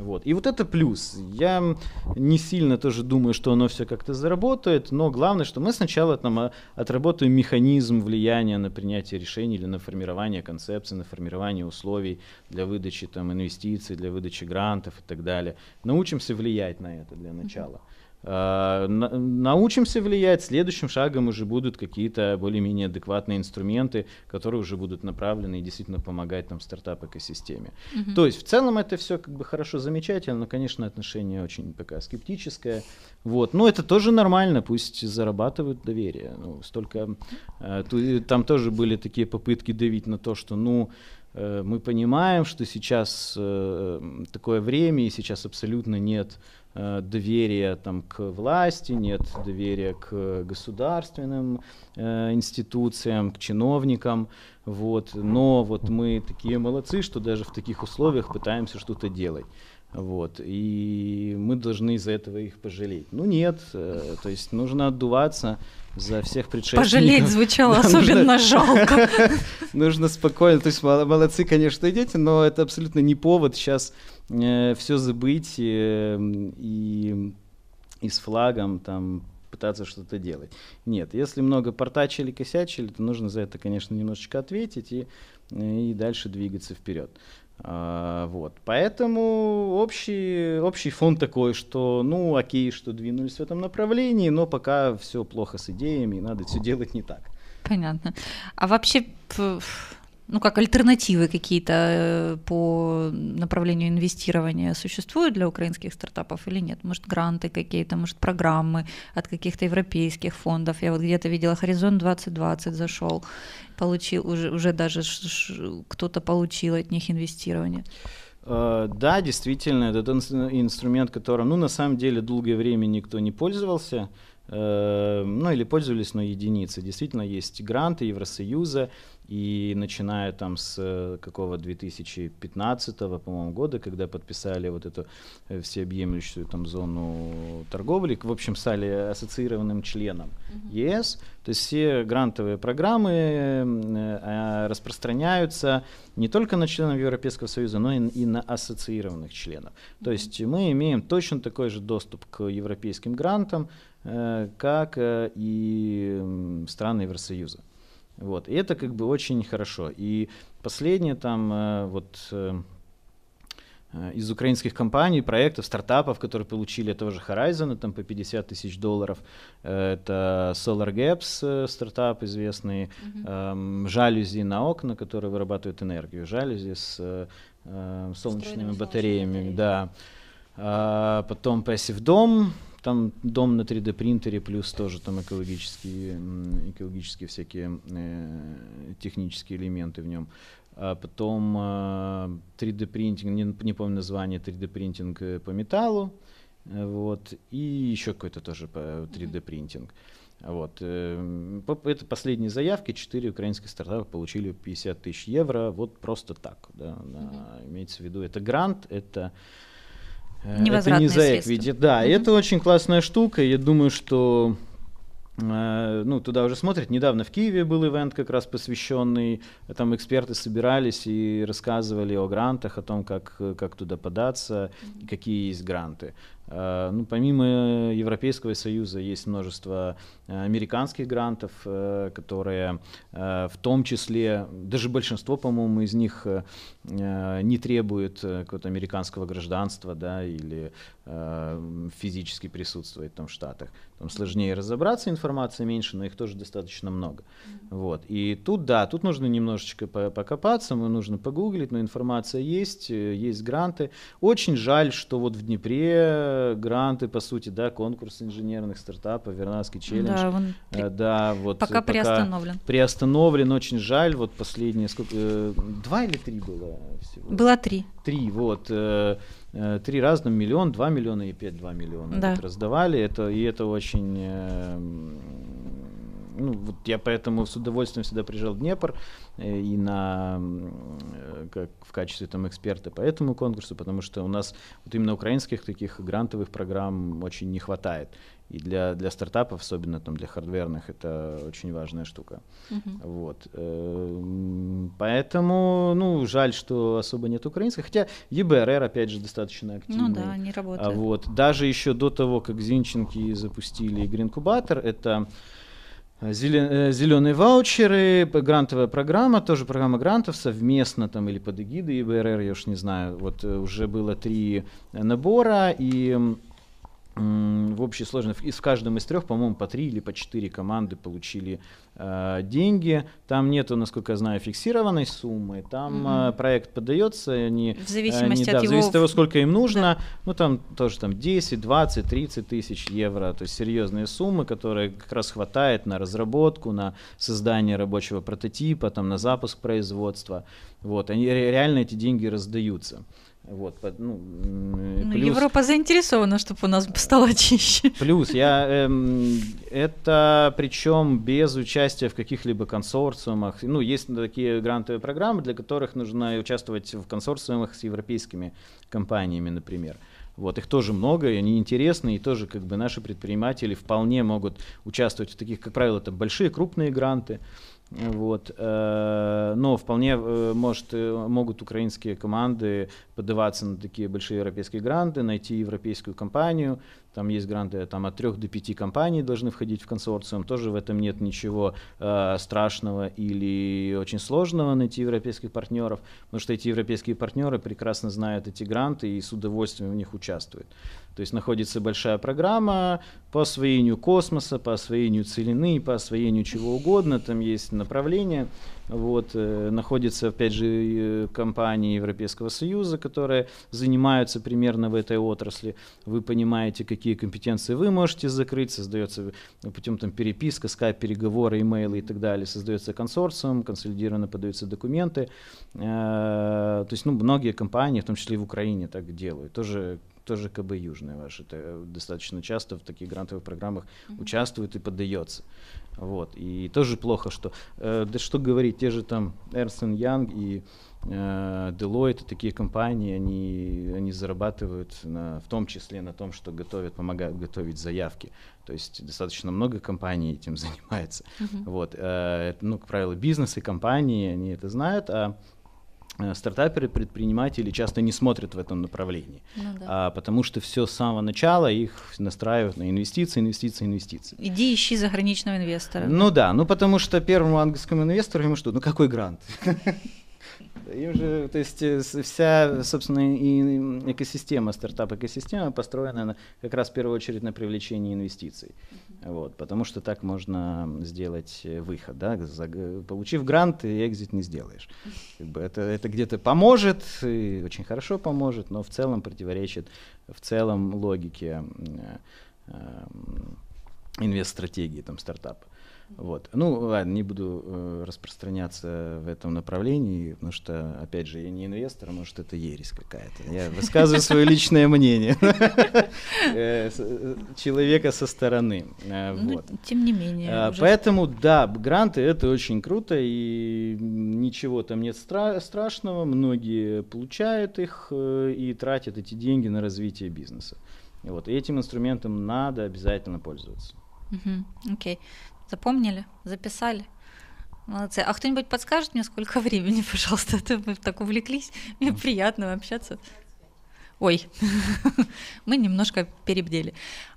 Вот. И вот это плюс. Я не сильно тоже думаю, что оно все как-то заработает, но главное, что мы сначала там а, отработаем механизм влияния на принятие решений или на формирование концепции, на формирование условий для выдачи там, инвестиций, для выдачи грантов и так далее. Научимся влиять на это для начала. А, научимся влиять, следующим шагом уже будут какие-то более-менее адекватные инструменты, которые уже будут направлены и действительно помогать нам стартап-экосистеме. Угу. То есть в целом это все как бы хорошо, замечательно, но, конечно, отношение очень пока скептическое. Вот. Но это тоже нормально, пусть зарабатывают доверие. Ну, столько, а, там тоже были такие попытки давить на то, что ну, э, мы понимаем, что сейчас э, э, такое время, и сейчас абсолютно нет Э, доверия там, к власти, нет доверия к государственным э, институциям, к чиновникам. Вот. Но вот мы такие молодцы, что даже в таких условиях пытаемся что-то делать. Вот, и мы должны из-за этого их пожалеть. Ну нет, э, то есть нужно отдуваться за всех предшественников. Пожалеть [LAUGHS] звучало да, особенно нужно, жалко. [LAUGHS] нужно спокойно, то есть молодцы, конечно, дети, но это абсолютно не повод сейчас э, все забыть э, и, и с флагом там пытаться что-то делать. Нет, если много портачили, косячили, то нужно за это, конечно, немножечко ответить и, э, и дальше двигаться вперед. А, вот. Поэтому общий, общий фон такой, что ну окей, что двинулись в этом направлении, но пока все плохо с идеями, надо все делать не так. Понятно. А вообще, ну как альтернативы какие-то э, по направлению инвестирования существуют для украинских стартапов или нет? Может гранты какие-то, может программы от каких-то европейских фондов? Я вот где-то видела Хоризонт 2020 зашел получил, уже, уже даже кто-то получил от них инвестирование. Э, да, действительно, этот инструмент, которым, ну, на самом деле, долгое время никто не пользовался, э, ну, или пользовались, но единицы. Действительно, есть гранты Евросоюза, и начиная там с э, какого 2015 по-моему, года, когда подписали вот эту э, всеобъемлющую там зону торговли, в общем, стали ассоциированным членом ЕС, то есть все грантовые программы э, а, распространяются не только на членов Европейского Союза, но и на ассоциированных членов. То есть мы имеем точно такой же доступ к европейским грантам, как и страны Евросоюза. Вот. И это как бы очень хорошо. И последнее там э, вот э, из украинских компаний, проектов, стартапов, которые получили тоже Horizon, там по 50 тысяч долларов. Э, это Solar Gaps, стартап известный, mm-hmm. жалюзи на окна, которые вырабатывают энергию, жалюзи с солнечными батареями, батареями, да. А, потом Passive Dom, там дом на 3D принтере, плюс тоже там экологические, экологические всякие э, технические элементы в нем. А потом 3D э, принтинг, не, не помню название, 3D принтинг э, по металлу. Э, вот, и еще какой-то тоже 3D принтинг. Вот. Это последние заявки. Четыре украинских стартапа получили 50 тысяч евро. Вот просто так. Да, mm Имеется в виду, это грант, это Э, это не заэквидит. Да, угу. это очень классная штука. Я думаю, что э, ну, туда уже смотрят. Недавно в Киеве был ивент, как раз посвященный, там эксперты собирались и рассказывали о грантах, о том, как, как туда податься, и какие есть гранты. Э, ну, помимо Европейского Союза есть множество э, американских грантов, э, которые в том числе, даже большинство, по-моему, из них не требует какого-то американского гражданства да, или физически присутствует там в Штатах. Там сложнее разобраться, информации меньше, но их тоже достаточно много. Mm-hmm. Вот. И тут, да, тут нужно немножечко покопаться, мы нужно погуглить, но информация есть, есть гранты. Очень жаль, что вот в Днепре гранты, по сути, да, конкурс инженерных стартапов, Вернадский челлендж. Да, он э, да вот пока, э, пока приостановлен. Приостановлен, очень жаль. Вот последние сколько, э, два или три было всего? Было три. Три, вот. Э, э три раза миллион, два миллиона и пять два миллиона да. вот, раздавали. Это, и это очень эм, ну, вот я поэтому с удовольствием всегда приезжал в Днепр э, и на, э, как в качестве там эксперта по этому конкурсу, потому что у нас вот именно украинских таких грантовых программ очень не хватает. И для, для стартапов, особенно там для хардверных, это очень важная штука. Uh-huh. Вот. Э, поэтому, ну, жаль, что особо нет украинских. Хотя ЕБРР, опять же, достаточно ну активный. Ну да, они работают. А вот. Даже еще до того, как Зинченки запустили Гринкубатор, это Зеленые э, ваучеры, грантовая программа, тоже программа грантов совместно там или под эгидой ИБРР, я уж не знаю, вот э, уже было три э, набора, и в общей сложности, из, в каждом из трех, по-моему, по три или по четыре команды получили э, деньги. Там нету, насколько я знаю, фиксированной суммы. Там mm-hmm. проект подается, они... В зависимости они, э, да, от да, его... В от того, сколько им нужно. Да. Ну, там тоже там 10, 20, 30 тысяч евро. То есть серьезные суммы, которые как раз хватает на разработку, на создание рабочего прототипа, там, на запуск производства. Вот, они реально эти деньги раздаются. Вот, ну, ну, Европа заинтересована, чтобы у нас [LAUGHS] стало чище. Плюс я эм, это причем без участия в каких-либо консорциумах. Ну, есть такие грантовые программы, для которых нужно участвовать в консорциумах с европейскими компаниями, например. Вот, их тоже много, и они интересны, и тоже как бы наши предприниматели вполне могут участвовать в таких, как правило, там большие крупные гранты. Вот. Э, но вполне э, может, э, могут украинские команды поддаваться на такие большие европейские гранты, найти европейскую компанию. Там есть гранты там, от 3 до 5 компаний должны входить в консорциум. Тоже в этом нет ничего страшного или очень сложного найти европейских партнеров, потому что эти европейские партнеры прекрасно знают эти гранты и с удовольствием в них участвуют. То есть находится большая программа по освоению космоса, по освоению целины, по освоению чего угодно. Там есть направления. Вот, э, находится, опять же, э, компании Европейского Союза, которые занимаются примерно в этой отрасли. Вы понимаете, какие компетенции вы можете закрыть. Создается путем там, переписка, скайп, переговоры, имейлы и так далее. Создается консорциум, консолидированно подаются документы. Э, то есть ну, многие компании, в том числе и в Украине, так делают. Тоже тоже КБ Южное ваше это э, достаточно часто в таких грантовых программах mm-hmm. участвует и поддается. Вот. И тоже плохо, что... Э, да что говорить, те же там Эрнстон Янг и э, Deloitte, такие компании, они, они зарабатывают на, в том числе на том, что готовят, помогают готовить заявки. То есть достаточно много компаний этим [LAUGHS] занимается. Mm-hmm. Вот. Э, ну, как правило, бизнес и компании, они это знают, а Э, стартаперы, предприниматели часто не смотрят в этом направлении, ну, да. а, потому что все с самого начала их настраивают на инвестиции, инвестиции, инвестиции. Иди ищи заграничного инвестора. Ну да, ну потому что первому английскому инвестору ему что, ну какой грант? [LAUGHS] Им же, то есть э, вся, собственно, и экосистема, стартап-экосистема построена на, как раз в первую очередь на привлечении инвестиций. Вот, потому что так можно сделать э, выход. Да? Получив грант, и экзит не сделаешь. Как бы это, это где-то поможет, и очень хорошо поможет, но в целом противоречит в целом логике э, э, инвест-стратегии там, стартапа. Вот. Ну, ладно, не буду э, распространяться в этом направлении, потому что, опять же, я не инвестор, может, это ересь какая-то. Я высказываю свое личное мнение [LAUGHS] э, э, человека со стороны. Э, ну, тем не менее. Поэтому, да, гранты — это очень круто, и ничего там нет страшного. Многие получают их и тратят эти деньги на развитие бизнеса. Вот. этим инструментом надо обязательно пользоваться. Окей. Запомнили? Записали? Молодцы. А кто-нибудь подскажет мне, сколько [LAUGHS] времени, пожалуйста? Это а мы так увлеклись. Мне приятно общаться. Ой, [LAUGHS] мы немножко перебдели.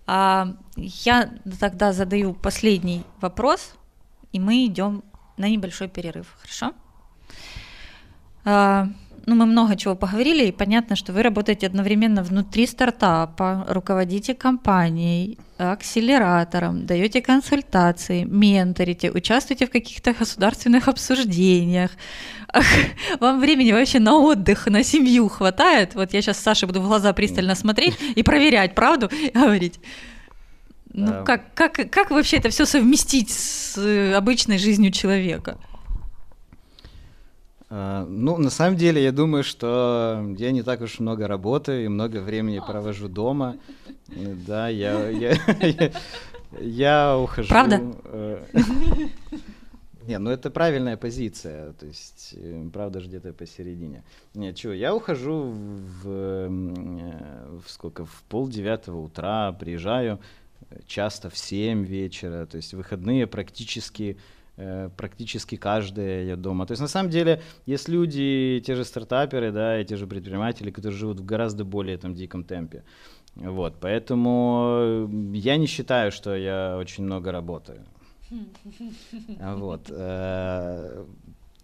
А, я тогда задаю последний вопрос, и мы идем на небольшой перерыв, хорошо? А, ну, мы много чего поговорили, и понятно, что вы работаете одновременно внутри стартапа, руководите компанией, акселератором, даете консультации, менторите, участвуете в каких-то государственных обсуждениях. Ах, вам времени вообще на отдых, на семью хватает. Вот я сейчас Саше буду в глаза пристально смотреть и проверять правду и говорить. Ну, как, как, как вообще это все совместить с э, обычной жизнью человека? Э, ну, на самом деле, я думаю, что я не так уж много работаю и много времени провожу дома. [LAUGHS] Да, я, я, я, я ухожу. Правда? Э, не, ну это правильная позиция, то есть э, правда же где-то посередине. Не, чего, я ухожу в, в эм, сколько, в пол девятого утра, приезжаю часто в семь вечера, то есть выходные практически Э, практически каждая я дома. То есть на самом деле есть люди, те же стартаперы, да, и те же предприниматели, которые живут в гораздо более там диком темпе. Вот, поэтому э, я не считаю, что я очень много работаю. Хм. Вот. Э,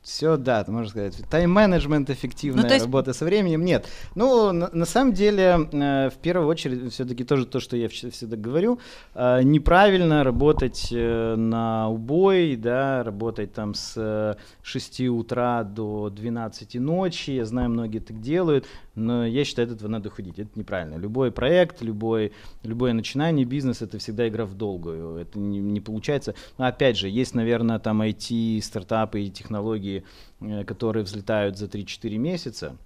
все, да, можно сказать, тайм-менеджмент, эффективная ну, есть... работа со временем, нет. Ну, на, на самом деле, э, в первую очередь, все-таки тоже то, что я всегда говорю, э, неправильно работать э, на убой, да, работать там с 6 э, утра до 12 ночи, я знаю, многие так делают, но я считаю, это этого надо уходить, это неправильно. Любой проект, любой, любое начинание бизнес это всегда игра в долгую, это не, не получается. Но опять же, есть, наверное, там IT, стартапы и технологии, Э, которые, взлетают за 3-4 месяца.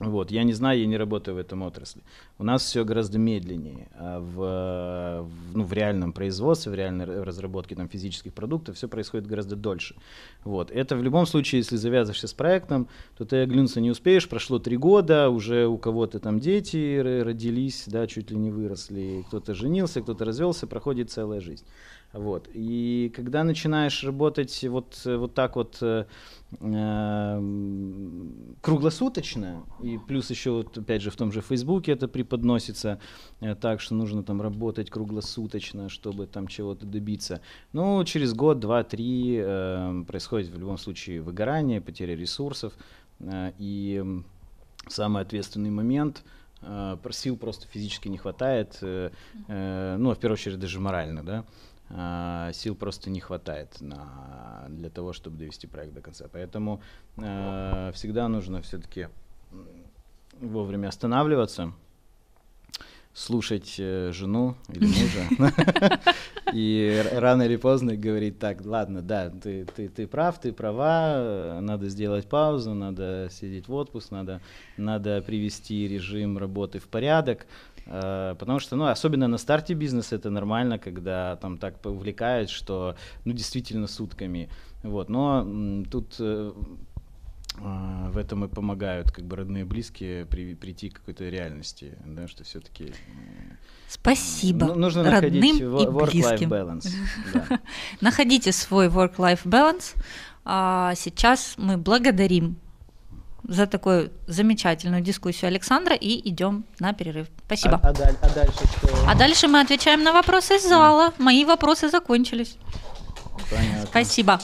Вот, я не знаю, я не работаю в этом отрасли. У нас все гораздо медленнее а в, в, ну, в реальном производстве, в реальной разработке там, физических продуктов, все происходит гораздо дольше. Вот. Это в любом случае, если завязываешься с проектом, то ты оглянуться не успеешь, прошло три года, уже у кого-то там дети родились, да, чуть ли не выросли, кто-то женился, кто-то развелся, проходит целая жизнь. Вот. И когда начинаешь работать вот, э, вот так вот э, эм, круглосуточно, и плюс еще вот опять же в том же Фейсбуке это преподносится э, так, что нужно там работать круглосуточно, чтобы там чего-то добиться. Ну, через год, два, три эм, происходит в любом случае выгорание, потеря ресурсов. и самый ответственный момент – сил просто физически не хватает, ну, в первую очередь, даже морально, да, Э, сил просто не хватает на, для того, чтобы довести проект до конца. Поэтому э, всегда нужно все-таки вовремя останавливаться, слушать э, жену или мужа [LAUGHS] [LAUGHS] И рано или поздно говорить так, ладно, да, ты, ты, ты прав, ты права, э, надо сделать паузу, надо сидеть в отпуск, надо, надо привести режим работы в порядок, э, Потому что, ну, особенно на старте бизнеса это нормально, когда там так увлекают, что, ну, действительно сутками. Вот, но тут э, в этом и помогают как бы родные близкие при, прийти к какой-то реальности, да, что все-таки Спасибо. Ну, нужно родным находить work-life balance. [LAUGHS] Да. Находите свой work-life balance. А сейчас мы благодарим за такую замечательную дискуссию Александра и идем на перерыв. Спасибо. А, а, а дальше что? А дальше мы отвечаем на вопросы из зала. Мои вопросы закончились. Понятно. Спасибо.